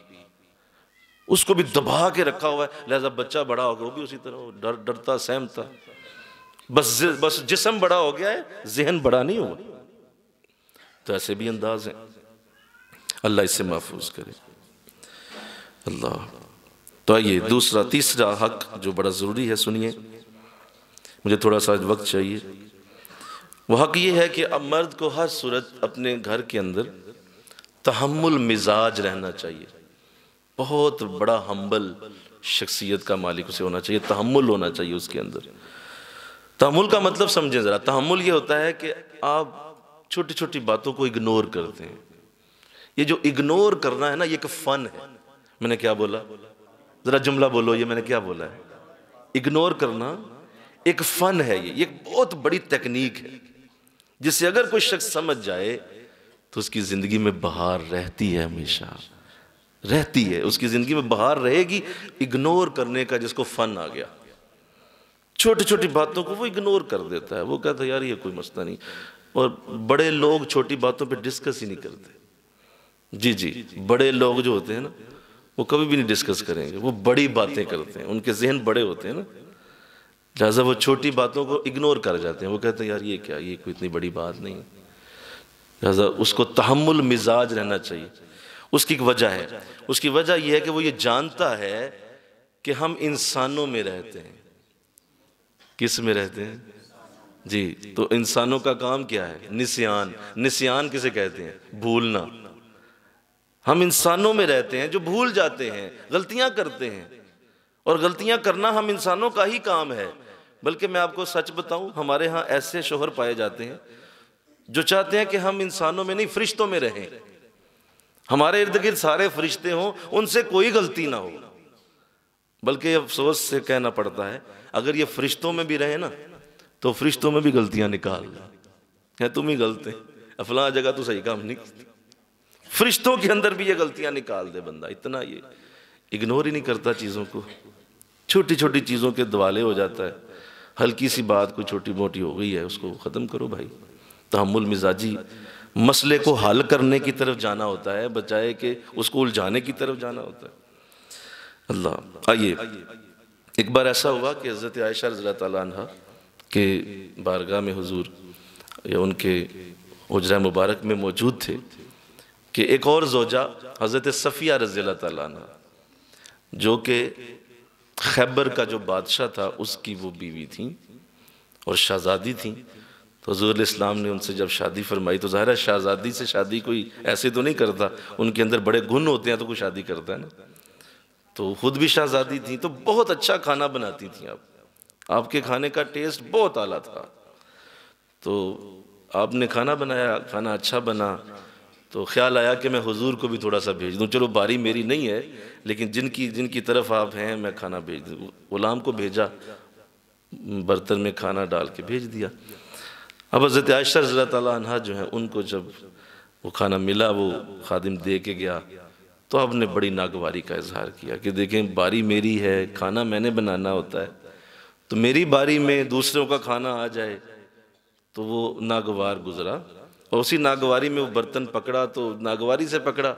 उसको भी दबा के रखा हुआ है लिहाजा बच्चा बड़ा होगा वो भी उसी तरह डर डरता सहमता बस बस जिसम बड़ा हो गया है जहन बड़ा नहीं हुआ तो ऐसे भी अंदाज है अल्लाह इससे महफूज करे अल्लाह तो आइए दूसरा तीसरा हक जो बड़ा ज़रूरी है सुनिए मुझे थोड़ा सा वक्त चाहिए वह हक ये है कि अब मर्द को हर सूरत अपने घर के अंदर तहमुल मिजाज रहना चाहिए बहुत बड़ा हम्बल शख्सियत का मालिक उसे होना चाहिए तहमुल होना चाहिए उसके अंदर तहमुल का मतलब समझें ज़रा तहमुल ये होता है कि आप छोटी छोटी बातों को इग्नोर करते हैं ये जो इग्नोर करना है ना ये एक फ़न है मैंने क्या बोला ज़रा जुमला बोलो ये मैंने क्या बोला है इग्नोर करना एक फ़न है ये ये एक बहुत बड़ी तकनीक है जिसे अगर कोई शख्स समझ जाए तो उसकी ज़िंदगी में बहार रहती है हमेशा रहती है उसकी ज़िंदगी में बहार रहेगी इग्नोर करने का जिसको फ़न आ गया छोटी छोटी बातों को वो इग्नोर कर देता है वो कहता है यार ये कोई मसला नहीं और बड़े लोग छोटी बातों पे डिस्कस ही नहीं करते जी जी बड़े लोग जो होते हैं ना वो कभी भी नहीं डिस्कस करेंगे वो बड़ी बातें करते हैं उनके जहन बड़े होते हैं ना लिहाजा वो छोटी बातों को इग्नोर कर जाते हैं वो कहते हैं यार ये क्या ये कोई इतनी बड़ी बात नहीं लिहाजा उसको तहमुल मिजाज रहना चाहिए उसकी एक वजह है उसकी वजह यह है कि वो ये जानता है कि हम इंसानों में रहते हैं किस में रहते हैं जी तो इंसानों का काम क्या है निस्यान निस्यान किसे कहते हैं भूलना हम इंसानों में रहते हैं जो भूल जाते हैं गलतियां करते हैं और गलतियां करना हम इंसानों का ही काम है बल्कि मैं आपको सच बताऊं हमारे यहाँ ऐसे शोहर पाए जाते हैं जो चाहते हैं कि हम इंसानों में नहीं फरिश्तों में रहें हमारे इर्द गिर्द सारे फरिश्ते हों उनसे कोई गलती ना हो बल्कि अफसोस से कहना पड़ता है अगर ये फरिश्तों में भी रहे ना तो फरिश्तों में भी गलतियां निकाल है तुम ही गलते अफला जगह तो सही काम नहीं फरिश्तों के अंदर भी ये गलतियां निकाल दे बंदा इतना ये इग्नोर ही नहीं करता चीज़ों को छोटी छोटी चीज़ों के दुआले हो जाता है हल्की सी बात कोई छोटी मोटी हो गई है उसको ख़त्म करो भाई तहमुल मिजाजी मसले को हल करने की तरफ जाना होता है बजाय कि उसको उलझाने की तरफ जाना होता है अल्लाह आइए एक बार ऐसा हुआ कि हज़रत आयशा रज़ा तला के बारगाह में हुजूर या उनके हजरा मुबारक में मौजूद थे कि एक और जोजा हज़रत सफ़िया रज़ी तला जो कि खैबर का जो बादशाह था उसकी वो बीवी थी और शहजादी थी तो हजूर इस्लाम ने उनसे जब शादी फरमाई तो ज़ाहिर है शहजादी से शादी कोई ऐसे तो नहीं करता उनके अंदर बड़े गुण होते हैं तो कोई शादी करता है ना तो खुद भी शहजादी थी तो बहुत अच्छा खाना बनाती थी आप आपके खाने का टेस्ट बहुत आला था तो आपने खाना बनाया खाना अच्छा बना तो ख्याल आया कि मैं हुजूर को भी थोड़ा सा भेज दूँ चलो बारी मेरी नहीं है लेकिन जिनकी जिनकी तरफ आप हैं मैं खाना भेज दूँ ग़ुलाम को भेजा बर्तन में खाना डाल के भेज दिया अब हज़रत आयशा रज़ा तला जो है उनको जब वो खाना मिला वो खादिम दे के गया तो आपने बड़ी नागवारी का इजहार किया कि देखें बारी मेरी है खाना मैंने बनाना होता है तो मेरी बारी में दूसरों का खाना आ जाए तो वो नागवार गुज़रा और उसी नागवारी में वो बर्तन पकड़ा तो नागवारी से पकड़ा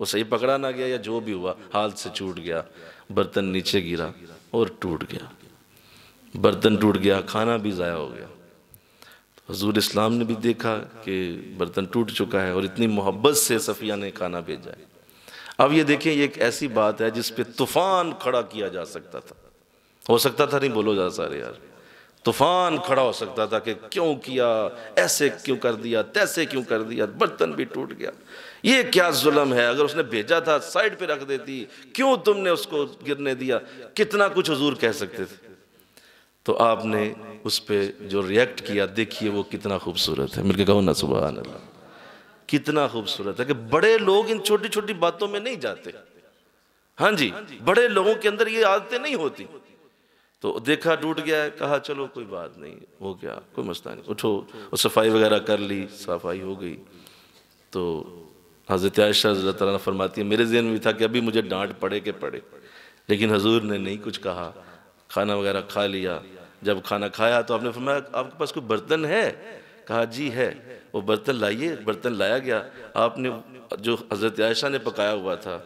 वो सही पकड़ा ना गया या जो भी हुआ हाथ से छूट गया बर्तन नीचे गिरा और टूट गया बर्तन टूट गया खाना भी ज़ाया हो गया हजूर इस्लाम ने भी देखा कि बर्तन टूट चुका है और इतनी मोहब्बत से सफ़िया ने खाना भेजा है अब ये देखें ये एक ऐसी बात है जिस पे तूफ़ान खड़ा किया जा सकता था हो सकता था नहीं बोलो जा सारे यार तूफान खड़ा हो सकता था कि क्यों किया ऐसे क्यों कर दिया तैसे क्यों कर दिया बर्तन भी टूट गया ये क्या जुल्म है अगर उसने भेजा था साइड पे रख देती क्यों तुमने उसको गिरने दिया कितना कुछ हजूर कह सकते थे तो आपने उस पर जो रिएक्ट किया देखिए वो कितना खूबसूरत है मेरे कहो ना सुबह कितना खूबसूरत है कि बड़े लोग इन छोटी छोटी बातों में नहीं जाते हाँ जी बड़े लोगों के अंदर ये आदतें नहीं होती तो देखा टूट गया है कहा चलो कोई बात नहीं हो गया कोई मसला नहीं उठो और सफाई वगैरह कर ली सफाई हो गई तो हज़रत आयशा तला फरमाती है मेरे जहन में था कि अभी मुझे डांट पड़े के पड़े लेकिन हजूर ने नहीं कुछ कहा खाना वगैरह खा लिया जब खाना खाया तो आपने फरमाया आपके पास कोई बर्तन है कहा जी है वो बर्तन लाइए बर्तन लाया गया आपने जो हज़रत आयशा ने पकाया हुआ था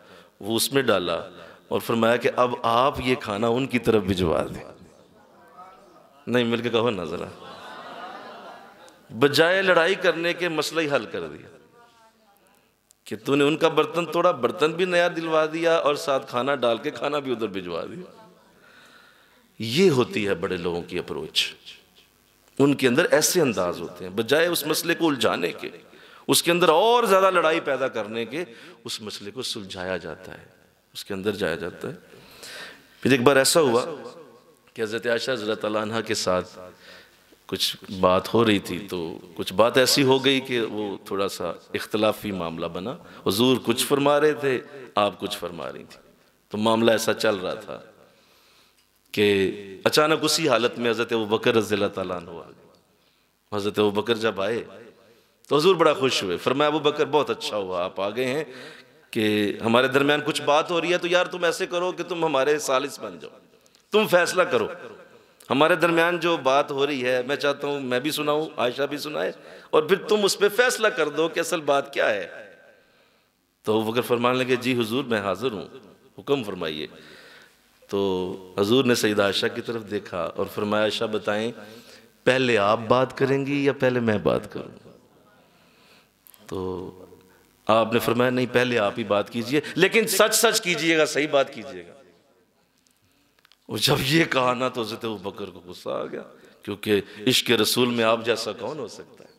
वो उसमें डाला और फरमाया कि अब आप ये खाना उनकी तरफ भिजवा दें नहीं मिलकर कहो ना ज़रा बजाय लड़ाई करने के मसला ही हल कर दिया कि तूने उनका बर्तन तोड़ा बर्तन भी नया दिलवा दिया और साथ खाना डाल के खाना भी उधर भिजवा दिया ये होती है बड़े लोगों की अप्रोच उनके अंदर ऐसे अंदाज होते हैं बजाय उस मसले को उलझाने के उसके अंदर और ज़्यादा लड़ाई पैदा करने के उस मसले को सुलझाया जाता है उसके अंदर जाया जाता है फिर एक बार ऐसा हुआ कि हज़रत आयशा जरतला के साथ कुछ बात हो रही थी तो कुछ बात ऐसी हो गई कि वो थोड़ा सा इख्तलाफी मामला बना हजूर कुछ फरमा रहे थे आप कुछ फरमा रही थी तो मामला ऐसा चल रहा था कि अचानक उसी हालत में हज़रत वो बकर रजील तन हुआ हज़रत वो बकर जब आए तो हजूर बड़ा खुश हुए फरमाया वो बकर बहुत अच्छा हुआ आप आ गए हैं कि हमारे दरमियान कुछ बात हो रही है तो यार तुम ऐसे करो कि तुम हमारे सालिस बन जाओ तुम फैसला करो हमारे दरमियान जो बात हो रही है मैं चाहता हूँ मैं भी सुनाऊँ आयशा भी सुनाए और फिर तुम उस पर फैसला कर दो कि असल बात क्या है तो वगैरह फरमान लगे जी हुजूर मैं हाजिर हूँ हुक्म फरमाइए तो हजूर ने सईद आयशा की तरफ देखा और फरमाया आयशा बताएं पहले आप बात करेंगी या पहले मैं बात करूँ तो आपने फरमाया नहीं पहले आप ही बात कीजिए लेकिन सच सच कीजिएगा सही बात कीजिएगा और जब ये कहा ना तो हजरत बकर को गुस्सा आ गया क्योंकि इश्क रसूल में आप जैसा कौन हो सकता है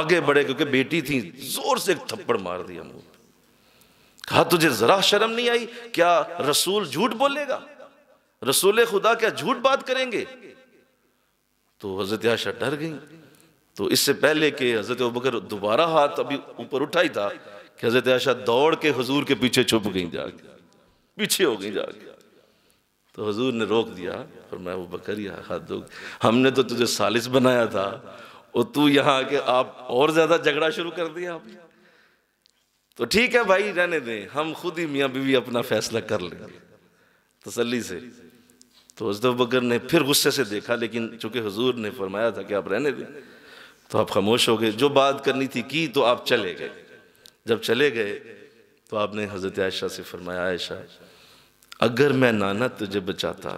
आगे बढ़े क्योंकि बेटी थी जोर से एक थप्पड़ मार दिया मुंह कहा तुझे जरा शर्म नहीं आई क्या रसूल झूठ बोलेगा रसूल खुदा क्या झूठ बात करेंगे तो हजरत आशा डर गई तो इससे पहले कि हज़रत बकर दोबारा हाथ अभी ऊपर उठाई था कि हज़रत आयशा दौड़ के हजूर के पीछे छुप गई जा पीछे हो गई जा तो हजूर ने रोक दिया और मैं वो बकर हाथ दो हमने तो तुझे सालिस बनाया था और तू यहाँ आके आप और ज़्यादा झगड़ा शुरू कर दिया आप तो ठीक है भाई रहने दें हम खुद ही मियाँ बीवी अपना फैसला कर ले तसली से तो हजरत बकर ने फिर गुस्से से देखा लेकिन चूंकि हजूर ने फरमाया था कि आप रहने दें तो आप खामोश हो गए जो बात करनी थी की तो आप चले गए जब चले गए तो आपने हज़रत आयशा से फरमाया आयशा अगर मैं नाना तुझे बचाता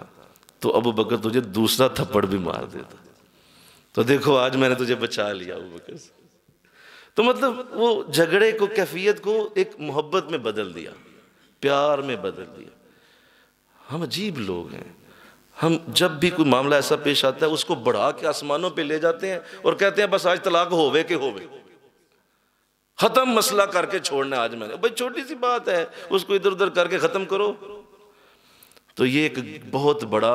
तो अबू बकर तुझे दूसरा थप्पड़ भी मार देता तो देखो आज मैंने तुझे बचा लिया अबू बकर से तो मतलब वो झगड़े को कैफियत को एक मोहब्बत में बदल दिया प्यार में बदल दिया हम अजीब लोग हैं हम जब भी कोई मामला ऐसा पेश आता है उसको बढ़ा के आसमानों पे ले जाते हैं और कहते हैं बस आज तलाक होवे के होवे ख़त्म मसला करके छोड़ना आज मैंने भाई छोटी सी बात है उसको इधर उधर करके ख़त्म करो तो ये एक बहुत बड़ा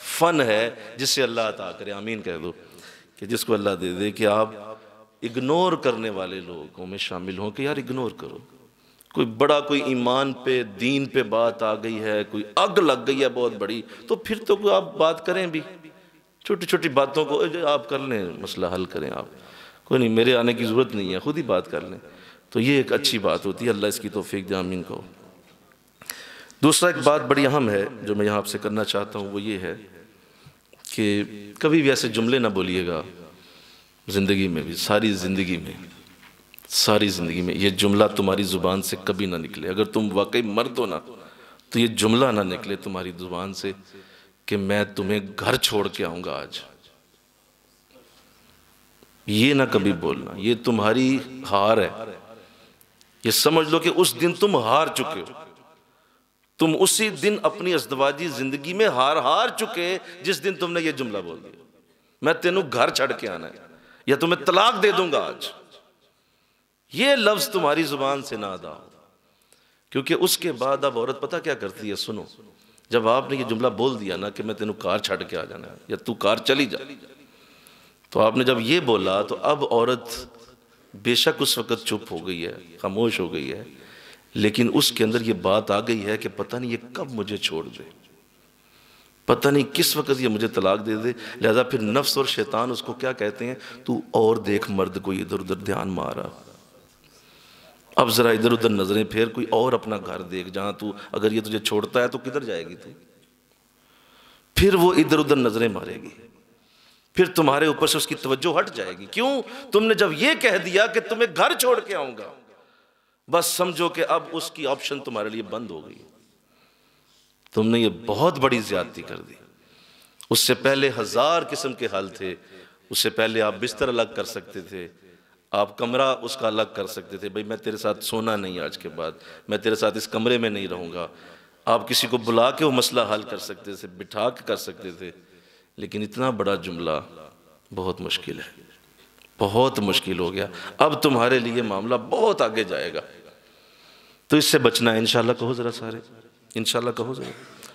फ़न है जिससे अल्लाह अता करे आमीन कह दो कि जिसको अल्लाह दे दे कि आप इग्नोर करने वाले लोगों में शामिल हों कि यार इग्नोर करो कोई बड़ा कोई ईमान पे दीन पे बात आ गई है कोई अग लग गई है बहुत बड़ी तो फिर तो आप बात करें भी छोटी छोटी बातों को आप कर लें मसला हल करें आप कोई नहीं मेरे आने की ज़रूरत नहीं है खुद ही बात कर लें तो ये एक अच्छी बात होती है अल्लाह इसकी तोफीक जामिन को दूसरा एक बात बड़ी अहम है जो मैं यहाँ आपसे करना चाहता हूँ वो ये है कि कभी भी ऐसे जुमले ना बोलिएगा ज़िंदगी में भी सारी ज़िंदगी में सारी ज़िंदगी में ये जुमला तुम्हारी ज़ुबान से कभी ना निकले अगर तुम वाकई मर्द हो ना तो ये जुमला ना निकले तुम्हारी ज़ुबान से कि मैं तुम्हें घर छोड़ के आऊंगा आज ये ना कभी बोलना ये तुम्हारी हार है ये समझ लो कि उस दिन तुम हार चुके हो तुम उसी दिन अपनी अस्तवाजी ज़िंदगी में हार हार चुके जिस दिन तुमने ये जुमला बोल दिया मैं तेनों घर छड़ के आना है या तुम्हें तलाक दे दूंगा आज ये लफ्ज तुम्हारी जुबान से ना अदा हो क्योंकि उसके बाद अब औरत पता क्या करती है सुनो जब आपने ये जुमला बोल दिया ना कि मैं तेन कार छ के आ जाना या तू कार चली जा तो आपने जब ये बोला तो अब औरत बेशक उस वक़्त चुप हो गई है खामोश हो गई है लेकिन उसके अंदर ये बात आ गई है कि पता नहीं ये कब मुझे छोड़ दे पता नहीं किस वक़्त ये मुझे तलाक दे दे लिहाजा फिर नफ्स और शैतान उसको क्या कहते हैं तू और देख मर्द को इधर उधर ध्यान मारा अब ज़रा इधर उधर नज़रें फेर कोई और अपना घर देख जहां तू अगर ये तुझे छोड़ता है तो किधर जाएगी तू फिर वो इधर उधर नज़रें मारेगी फिर तुम्हारे ऊपर से उसकी तवज्जो हट जाएगी क्यों तुमने जब ये कह दिया कि तुम्हें घर छोड़ के आऊंगा बस समझो कि अब उसकी ऑप्शन तुम्हारे लिए बंद हो गई तुमने ये बहुत बड़ी ज्यादती कर दी उससे पहले हज़ार किस्म के हल थे उससे पहले आप बिस्तर अलग कर सकते थे आप कमरा उसका अलग कर सकते थे भाई मैं तेरे साथ सोना नहीं आज के बाद मैं तेरे साथ इस कमरे में नहीं रहूँगा आप किसी को बुला के वो मसला हल कर सकते थे बिठा के कर सकते थे लेकिन इतना बड़ा जुमला बहुत मुश्किल है बहुत मुश्किल हो गया अब तुम्हारे लिए मामला बहुत आगे जाएगा तो इससे बचना है इनशाला कहो ज़रा सारे इनशाला कहो ज़रा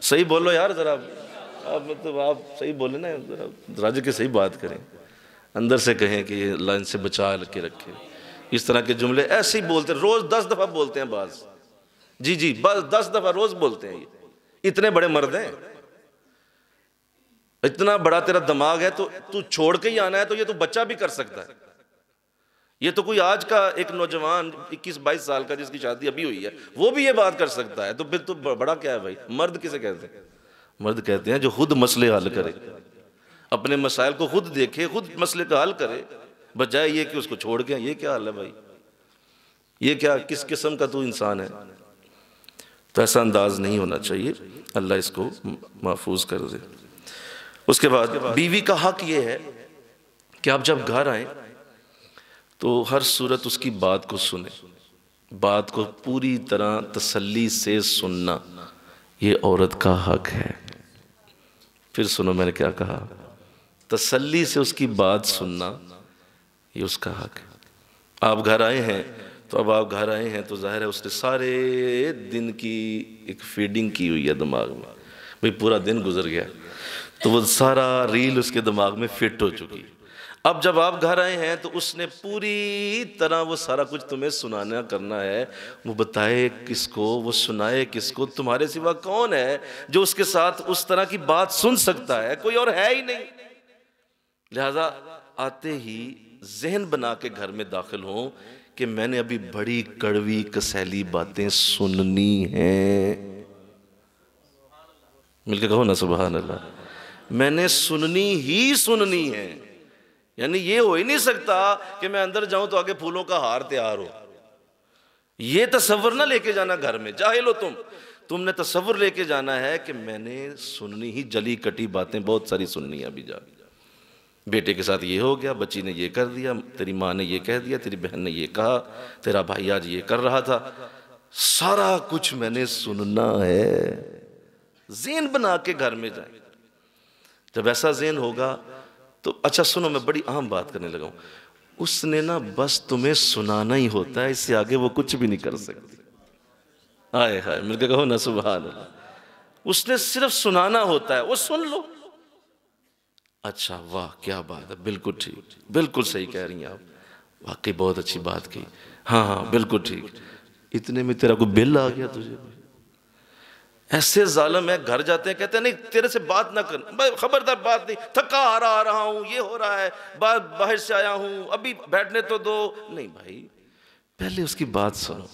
सही बोलो यार ज़रा आप मतलब तो आप सही बोले ना ज़रा राज के सही बात करें अंदर से कहें कि अल्लाह इनसे बचा के रखे इस तरह के जुमले ऐसे ही बोलते रोज़ दस दफ़ा बोलते हैं बाज जी जी बस दस दफ़ा रोज़ बोलते हैं ये इतने बड़े मर्द हैं इतना बड़ा तेरा दिमाग है तो तू छोड़ के ही आना है तो ये तो बच्चा भी कर सकता है ये तो कोई आज का एक नौजवान 21-22 साल का जिसकी शादी अभी हुई है वो भी ये बात कर सकता है तो फिर तो बड़ा क्या है भाई मर्द किसे कहते हैं मर्द कहते हैं जो खुद मसले हल करे अपने मसाइल को खुद देखे खुद मसले का हल करे बजाय ये कि उसको छोड़ के ये क्या हाल है भाई ये क्या किस किस्म का तू इंसान है तो ऐसा अंदाज नहीं होना चाहिए अल्लाह इसको महफूज कर दे उसके बाद बीवी का हक ये है कि आप जब घर आए तो हर सूरत उसकी बात को सुने बात को पूरी तरह तसल्ली से सुनना ये औरत का हक है फिर सुनो मैंने क्या कहा तसल्ली से उसकी बात सुनना ये उसका हक है आप घर आए हैं तो अब आप घर आए हैं तो जाहिर है उसने सारे दिन की एक फीडिंग की हुई है दिमाग में भाई पूरा दिन गुजर गया तो वो सारा रील उसके दिमाग में फिट हो चुकी अब जब आप घर आए हैं तो उसने पूरी तरह वो सारा कुछ तुम्हें सुनाना करना है वो बताए किसको वो सुनाए किसको तुम्हारे सिवा कौन है जो उसके साथ उस तरह की बात सुन सकता है कोई और है ही नहीं लिहाजा आते ही जहन बना के घर में दाखिल हों कि मैंने अभी बड़ी कड़वी कसैली बातें सुननी हैं मिलकर कहो ना सुबह अल्लाह मैंने सुननी ही सुननी है यानी ये हो ही नहीं सकता कि मैं अंदर जाऊं तो आगे फूलों का हार तैयार हो ये तस्वर ना लेके जाना घर में चाहे लो तुम तुमने तस्वर लेके जाना है कि मैंने सुननी ही जली कटी बातें बहुत सारी सुननी है अभी जा बेटे के साथ ये हो गया बच्ची ने ये कर दिया तेरी माँ ने ये कह दिया तेरी बहन ने ये कहा तेरा भाई आज ये कर रहा था सारा कुछ मैंने सुनना है जेन बना के घर में जाए जब ऐसा जेन होगा तो अच्छा सुनो मैं बड़ी आम बात करने लगा उसने ना बस तुम्हें सुनाना ही होता है इससे आगे वो कुछ भी नहीं कर सकती आए हाय मेरे कहो ना सुबह उसने सिर्फ सुनाना होता है वो सुन लो अच्छा वाह क्या बात है बिल्कुल ठीक बिल्कुल सही कह रही हैं आप वाकई बहुत अच्छी बात की हाँ हाँ बिल्कुल ठीक इतने में तेरा कोई बिल आ गया तुझे ऐसे जालम है घर जाते हैं कहते हैं नहीं तेरे से बात ना कर खबरदार बात नहीं थका आ रहा आ रहा हूँ ये हो रहा है बाहर से आया हूँ अभी बैठने तो दो नहीं भाई पहले उसकी बात सुनो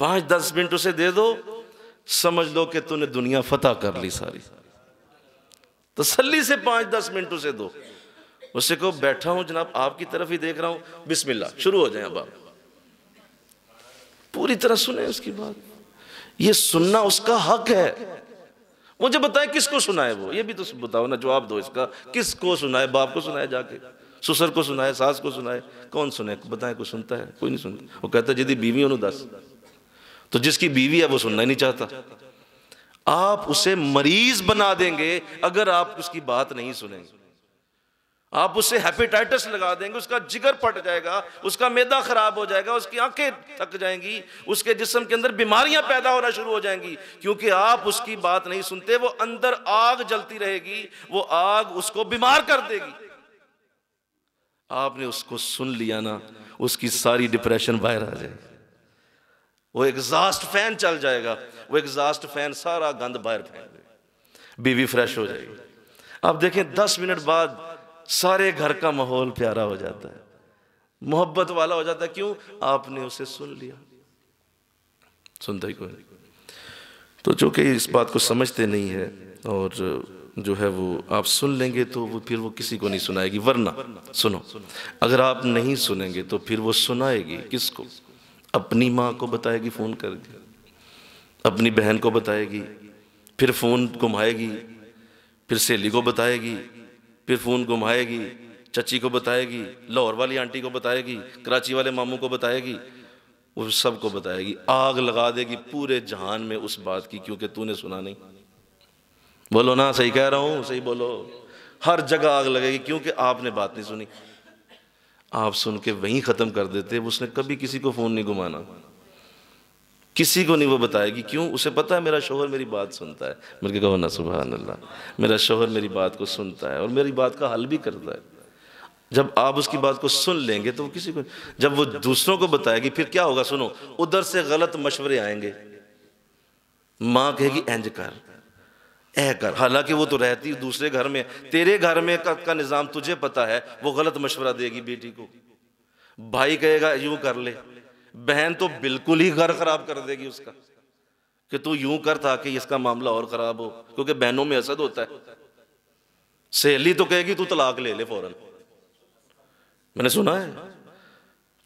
पाँच दस मिनट उसे दे दो समझ लो कि तूने दुनिया फतह कर ली सारी तसली से पांच दस मिनटों से दो उससे कहो बैठा हूं जनाब आपकी तरफ ही देख रहा हूं बिस्मिल्ला शुरू हो जाए अब आप पूरी तरह सुने उसकी बात ये सुनना उसका हक है मुझे बताए किसको सुनाए वो ये भी तो बताओ ना जवाब दो इसका किसको सुनाए बाप को सुनाए जाके सुसर को सुनाए सास को सुनाए कौन सुने बताए कोई सुनता है कोई नहीं सुनता वो कहता जिदी बीवी उन्होंने दस तो जिसकी बीवी है वो सुनना ही नहीं चाहता आप उसे मरीज बना देंगे अगर आप उसकी बात नहीं सुनेंगे आप उसे हेपेटाइटिस लगा देंगे उसका जिगर पट जाएगा उसका मैदा खराब हो जाएगा उसकी आंखें थक जाएंगी उसके जिस्म के अंदर बीमारियां पैदा होना शुरू हो जाएंगी क्योंकि आप उसकी बात नहीं सुनते वो अंदर आग जलती रहेगी वो आग उसको बीमार कर देगी आपने उसको सुन लिया ना उसकी सारी डिप्रेशन बाहर आ जाएगी वो एग्जॉस्ट फैन चल जाएगा वो एग्जास्ट फैन सारा गंद बाहर फेंक दे बीवी फ्रेश हो जाएगी आप देखें दस मिनट बाद सारे घर का माहौल प्यारा हो जाता है मोहब्बत वाला हो जाता है क्यों आपने उसे सुन लिया सुनता ही कोई तो तो कि इस बात को समझते नहीं है और जो है वो आप सुन लेंगे तो वो फिर वो किसी को नहीं सुनाएगी वरना सुनो अगर आप नहीं सुनेंगे तो फिर वो सुनाएगी किसको अपनी माँ को बताएगी फ़ोन करके अपनी बहन को बताएगी फिर फ़ोन घुमाएगी फिर सहेली को बताएगी फिर फ़ोन घुमाएगी चची को बताएगी लाहौर वाली आंटी को बताएगी कराची वाले मामू को बताएगी वो सबको बताएगी आग लगा देगी पूरे जहान में उस बात की क्योंकि तूने सुना नहीं बोलो ना सही कह रहा हूँ सही बोलो हर जगह आग लगेगी क्योंकि आपने बात नहीं सुनी आप सुन के वहीं ख़त्म कर देते उसने कभी किसी को फ़ोन नहीं घुमाना किसी को नहीं वो बताएगी क्यों उसे पता है मेरा शोहर मेरी बात सुनता है मेरे कहो ना सुबह अल्लाह मेरा शोहर मेरी बात को सुनता है और मेरी बात का हल भी करता है जब आप उसकी बात को सुन लेंगे तो वो किसी को जब वो दूसरों को बताएगी फिर क्या होगा सुनो उधर से गलत मशवरे आएंगे माँ कहेगी एंज कर ऐ कर हालांकि वो तो रहती दूसरे घर में तेरे घर में का, का निज़ाम तुझे पता है वो गलत मशवरा देगी बेटी को भाई कहेगा यूं कर ले बहन तो बिल्कुल ही घर खराब कर देगी उसका कि तू यूं कर था कि इसका मामला और खराब हो क्योंकि बहनों में असद होता है सहेली तो कहेगी तू तलाक ले ले फौरन मैंने सुना है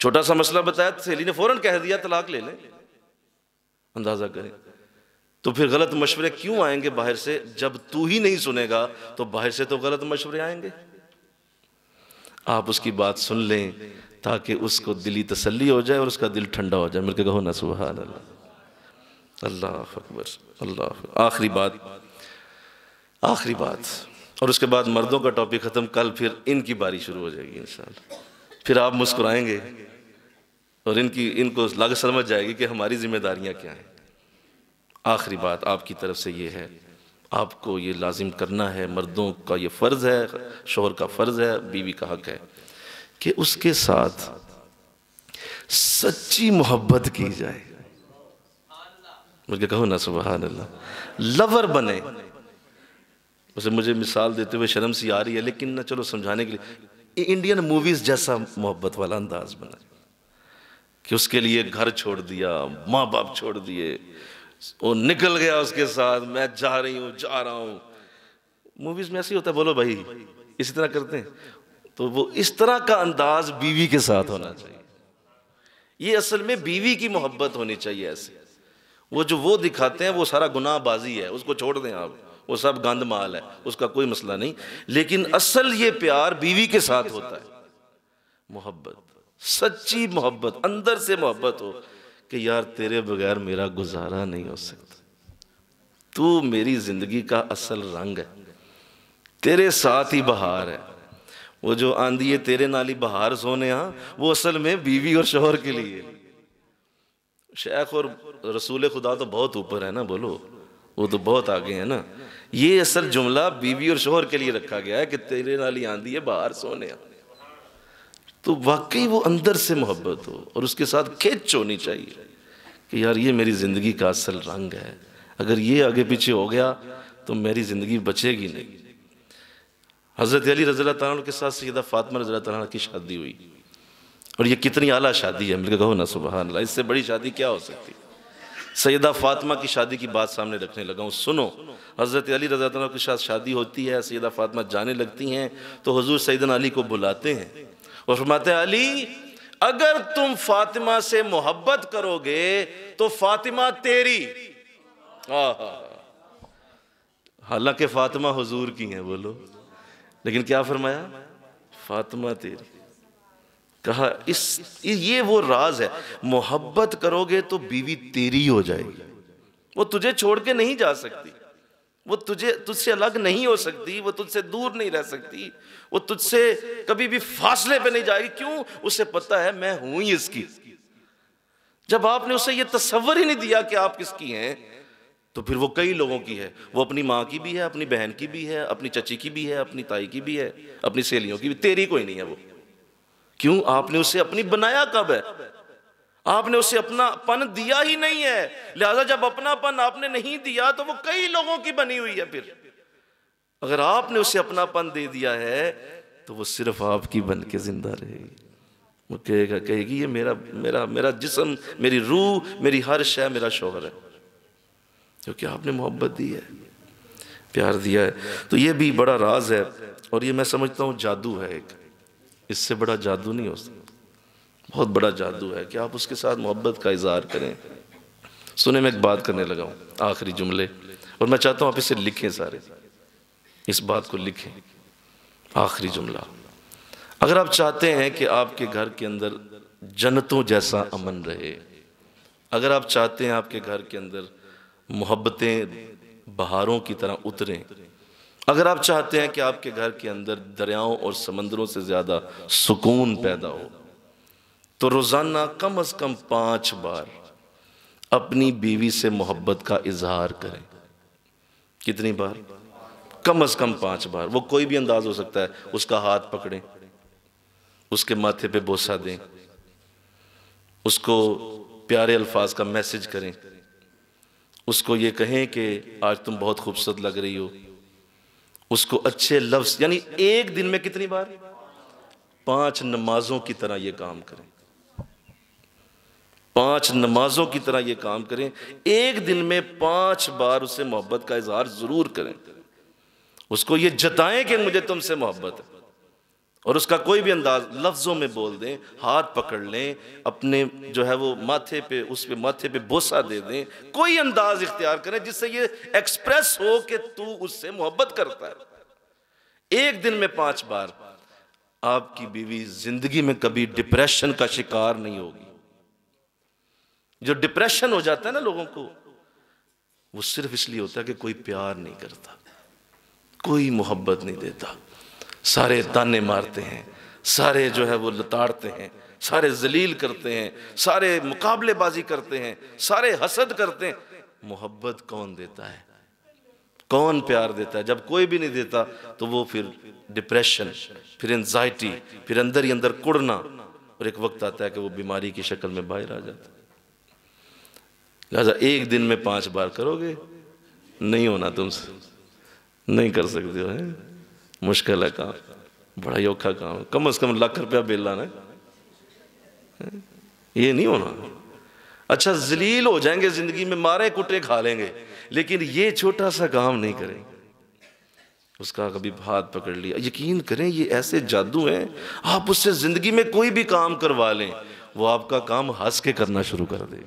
छोटा सा मसला बताया सहेली ने फौरन कह दिया तलाक ले ले अंदाजा करें तो फिर गलत मशवरे क्यों आएंगे बाहर से जब तू ही नहीं सुनेगा तो बाहर से तो गलत मशवरे आएंगे आप उसकी बात सुन लें ताकि उसको दिली तसल्ली हो जाए और उसका दिल ठंडा हो जाए मेरे कहो ना सुबह अल्लाह अकबर अल्लाह आखिरी बात आखिरी बात और उसके बाद मर्दों का टॉपिक ख़त्म कल फिर इनकी बारी शुरू हो जाएगी इन फिर आप मुस्कुराएंगे और इनकी इनको लग समझ जाएगी कि हमारी जिम्मेदारियां क्या हैं आखिरी बात आपकी तरफ से ये है आपको ये लाजिम करना है मर्दों का ये फ़र्ज़ है शोहर का फ़र्ज़ है बीवी का हक है कि उसके साथ सच्ची मोहब्बत की जाए मुझे कहो ना सुबह अल्लाह लवर बने उसे मुझे मिसाल देते हुए शर्म सी आ रही है लेकिन ना चलो समझाने के लिए इंडियन मूवीज़ जैसा मोहब्बत वाला अंदाज बना कि उसके लिए घर छोड़ दिया माँ बाप छोड़ दिए वो निकल गया उसके साथ मैं जा रही हूँ जा रहा हूँ मूवीज़ में ऐसे ही होता है बोलो भाई इसी तरह करते हैं तो वो इस तरह का अंदाज बीवी के साथ होना चाहिए ये असल में बीवी की मोहब्बत होनी चाहिए ऐसे वो जो वो दिखाते हैं वो सारा गुनाहबाजी है उसको छोड़ दें आप वो सब गंद माल है उसका कोई मसला नहीं लेकिन असल ये प्यार बीवी के साथ होता है मोहब्बत सच्ची मोहब्बत अंदर से मोहब्बत हो कि यार तेरे बगैर मेरा गुजारा नहीं हो सकता तू मेरी जिंदगी का असल रंग है तेरे साथ ही बहार है वो जो आंधी है तेरे नाली बहार सोने हाँ वो असल में बीवी और शोहर के लिए शेख और रसूल खुदा तो बहुत ऊपर है ना बोलो वो तो बहुत आगे है ना ये असल जुमला बीवी और शोहर के लिए रखा गया है कि तेरे नाली आंधी है बाहर सोने हाँ। तो वाकई वो अंदर से मोहब्बत हो और उसके साथ खेच होनी चाहिए कि यार ये मेरी ज़िंदगी का असल रंग है अगर ये आगे पीछे हो गया तो मेरी ज़िंदगी बचेगी नहीं हज़रत अली रजील तन के साथ सैदा फ़ातमा रजील तन की शादी हुई और ये कितनी आला शादी है मिलकर कहो ना सुबह अल्लाह इससे बड़ी शादी क्या हो सकती सैदा फ़ातिमा की शादी की बात सामने रखने लगा हूँ सुनो हज़रत अली रज़ा तन के साथ शादी होती है सैदा फ़ातिमा जाने लगती हैं तो हजूर सैदन अली को बुलाते हैं और फरमाते अली अगर तुम फातिमा से मोहब्बत करोगे तो फातिमा तेरी हालांकि फातिमा हजूर की हैं बोलो लेकिन क्या फरमाया फातिमा तेरी कहा इस ये वो राज है मोहब्बत करोगे तो बीवी तेरी हो जाएगी वो तुझे छोड़ के नहीं जा सकती वो तुझे तुझसे अलग नहीं हो सकती वो तुझसे दूर नहीं रह सकती वो तुझसे कभी भी फासले पे नहीं जाएगी क्यों उसे पता है मैं हूं ही इसकी जब आपने उसे ये तस्वर ही नहीं दिया कि आप किसकी हैं तो फिर वो कई लोगों की है वो अपनी माँ की भी है अपनी बहन की भी है अपनी चची की भी है अपनी ताई की भी है अपनी सहेलियों की भी तेरी कोई नहीं है वो क्यों आपने उसे अपनी बनाया कब है आपने उसे अपना पन दिया ही नहीं है लिहाजा जब अपना पन आपने नहीं दिया तो वो कई लोगों की बनी हुई है फिर अगर आपने उसे अपनापन दे दिया है तो वो सिर्फ आपकी बन के जिंदा रहेगी वो कहेगा कहेगी ये मेरा मेरा मेरा जिसम मेरी रूह मेरी हर शह मेरा शोहर है क्योंकि आपने मोहब्बत दी है प्यार दिया है तो ये भी बड़ा राज है और ये मैं समझता हूँ जादू है एक इससे बड़ा जादू नहीं हो सकता बहुत बड़ा जादू है कि आप उसके साथ मोहब्बत का इजहार करें सुने मैं एक बात करने लगा हूँ आखिरी जुमले और मैं चाहता हूँ आप इसे लिखें सारे इस बात को लिखें आखिरी जुमला अगर आप चाहते हैं कि आपके घर के अंदर जन्नतों जैसा अमन रहे अगर आप चाहते हैं आपके घर के अंदर मोहब्बतें बहारों की तरह उतरें अगर आप चाहते हैं कि आपके घर के अंदर दरियाओं और समंदरों से ज़्यादा सुकून पैदा हो तो रोज़ाना कम अज़ कम पांच बार अपनी बीवी से मोहब्बत का इजहार करें कितनी बार कम अज़ कम पांच बार वो कोई भी अंदाज हो सकता है उसका हाथ पकड़ें उसके माथे पे बोसा दें उसको प्यारे अल्फाज का मैसेज करें उसको ये कहें कि आज तुम बहुत खूबसूरत लग रही हो उसको अच्छे लफ्ज यानी एक दिन में कितनी बार पांच नमाजों की तरह ये काम करें पांच नमाजों की तरह ये काम करें एक दिन में पांच बार उसे मोहब्बत का इजहार ज़रूर करें उसको ये जताएं कि मुझे तुमसे मोहब्बत है और उसका कोई भी अंदाज लफ्ज़ों में बोल दें हाथ पकड़ लें अपने जो है वो माथे पे उस पे माथे पे बोसा दे दें कोई अंदाज इख्तियार करें जिससे ये एक्सप्रेस हो कि तू उससे मोहब्बत करता है एक दिन में पांच बार आपकी बीवी जिंदगी में कभी डिप्रेशन का शिकार नहीं होगी जो डिप्रेशन हो जाता है ना लोगों को वो सिर्फ इसलिए होता है कि कोई प्यार नहीं करता कोई मोहब्बत नहीं देता सारे ताने मारते हैं सारे जो है वो लताड़ते हैं सारे जलील करते हैं सारे मुकाबलेबाजी करते हैं सारे हसद करते हैं मोहब्बत कौन देता है कौन प्यार देता है जब कोई भी नहीं देता तो वो फिर डिप्रेशन फिर एनजाइटी फिर अंदर ही अंदर कुड़ना और एक वक्त आता है कि वो बीमारी की शक्ल में बाहर आ जाता है लिहाजा एक दिन में पांच बार करोगे नहीं होना तुमसे नहीं कर सकते हो है मुश्किल है काम बड़ा ਬੜਾ ਔਖਾ कम ਕਮ कम लाख रुपया बिल लाना है ये नहीं होना अच्छा जलील हो जाएंगे जिंदगी में मारे कुटे खा लेंगे लेकिन ये छोटा सा काम नहीं करेंगे उसका कभी हाथ पकड़ लिया यकीन करें ये ऐसे जादू हैं आप उससे जिंदगी में कोई भी काम करवा लें वो आपका काम हंस के करना शुरू कर दे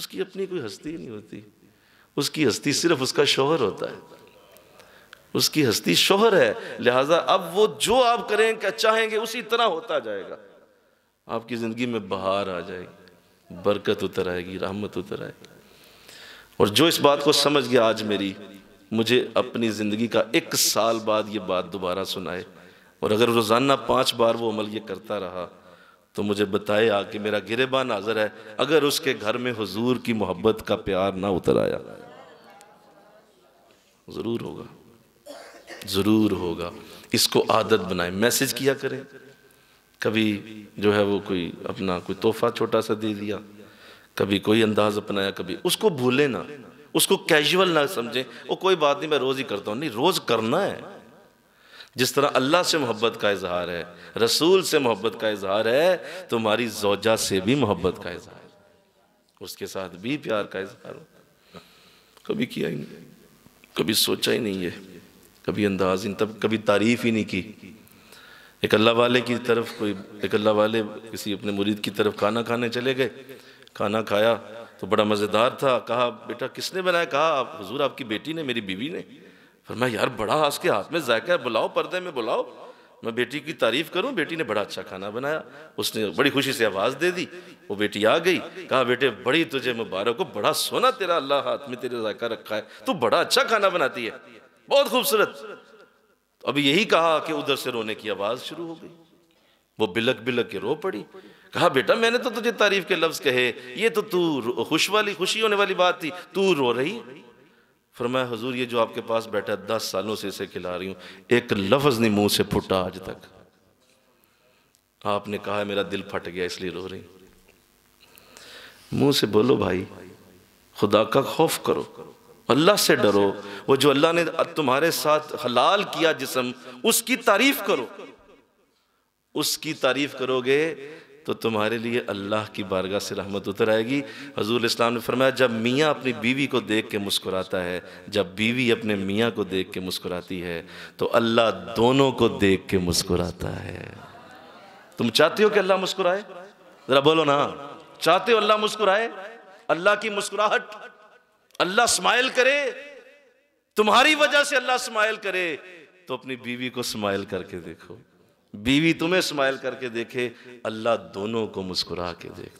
उसकी अपनी कोई हस्ती नहीं होती उसकी हस्ती सिर्फ उसका शोहर होता है उसकी हस्ती शोहर है लिहाजा अब वो जो आप करें क्या चाहेंगे उसी तरह होता जाएगा आपकी ज़िंदगी में बहार आ जाएगी बरकत उतर आएगी रहमत उतर आएगी और जो इस बात को समझ गया आज मेरी मुझे अपनी ज़िंदगी का एक साल बाद ये बात दोबारा सुनाए और अगर रोज़ाना पाँच बार वो अमल ये करता रहा तो मुझे बताए आके मेरा गिरेबा नाजर है अगर उसके घर में हुजूर की मोहब्बत का प्यार ना उतर आया ज़रूर होगा ज़रूर होगा इसको आदत बनाएं मैसेज किया करें कभी जो है वो कोई अपना कोई तोहफा छोटा सा दे दिया कभी कोई अंदाज अपनाया कभी उसको भूले ना उसको कैजुअल ना समझें वो कोई बात नहीं मैं रोज़ ही करता हूँ नहीं रोज़ करना है जिस तरह अल्लाह से मोहब्बत का इजहार है रसूल से मोहब्बत का इजहार है तुम्हारी जोजा से भी मोहब्बत का इजहार उसके साथ भी प्यार का इजहार होता कभी किया ही नहीं कभी सोचा ही नहीं है कभी अंदाज इन तब कभी तारीफ़ ही नहीं की एक अल्लाह वाले की तरफ कोई एक अल्लाह वाले किसी अपने मुरीद की तरफ खाना खाने चले गए खाना खाया तो बड़ा मज़ेदार था कहा बेटा किसने बनाया कहा आप हजूर आपकी बेटी ने मेरी बीवी ने पर मैं यार बड़ा हंस के हाथ में जायका है बुलाओ पर्दे में बुलाओ मैं बेटी की तारीफ़ करूं बेटी ने बड़ा अच्छा खाना बनाया उसने बड़ी खुशी से आवाज़ दे दी वो बेटी आ गई कहा बेटे बड़ी तुझे मुबारक हो बड़ा सोना तेरा अल्लाह हाथ में तेरे जायका रखा है तू बड़ा अच्छा खाना बनाती है बहुत खूबसूरत तो अभी यही कहा कि उधर से रोने की आवाज़ शुरू हो गई वो बिलक बिलक के रो पड़ी कहा बेटा मैंने तो तुझे तारीफ के लफ्ज़ कहे ये तो तू खुश वाली खुशी होने वाली बात थी तू रो रही फरमाया हजूर ये जो आपके पास बैठा दस सालों से इसे खिला रही हूं एक लफ्ज़ नहीं मुंह से फुटा आज तक आपने कहा मेरा दिल फट गया इसलिए रो रही मुंह से बोलो भाई खुदा का खौफ करो अल्लाह से डरो वो जो अल्लाह ने तुम्हारे साथ हलाल किया जिसम उसकी तारीफ करो उसकी तारीफ करोगे तो तुम्हारे लिए अल्लाह की बारगाह से रहमत उतर आएगी हजूर इस्लाम ने फरमाया जब मियाँ अपनी बीवी को देख के मुस्कुराता है जब बीवी अपने मियाँ को देख के मुस्कुराती है तो अल्लाह दोनों को देख के मुस्कुराता है तुम चाहते हो कि अल्लाह मुस्कुराए ज़रा बोलो ना चाहते हो अल्लाह मुस्कुराए अल्लाह की मुस्कुराहट अल्लाह स्माइल करे तुम्हारी वजह से अल्लाह स्माइल करे तो अपनी बीवी को स्माइल करके देखो बीवी तुम्हें स्माइल करके देखे अल्लाह दोनों को मुस्कुरा के देख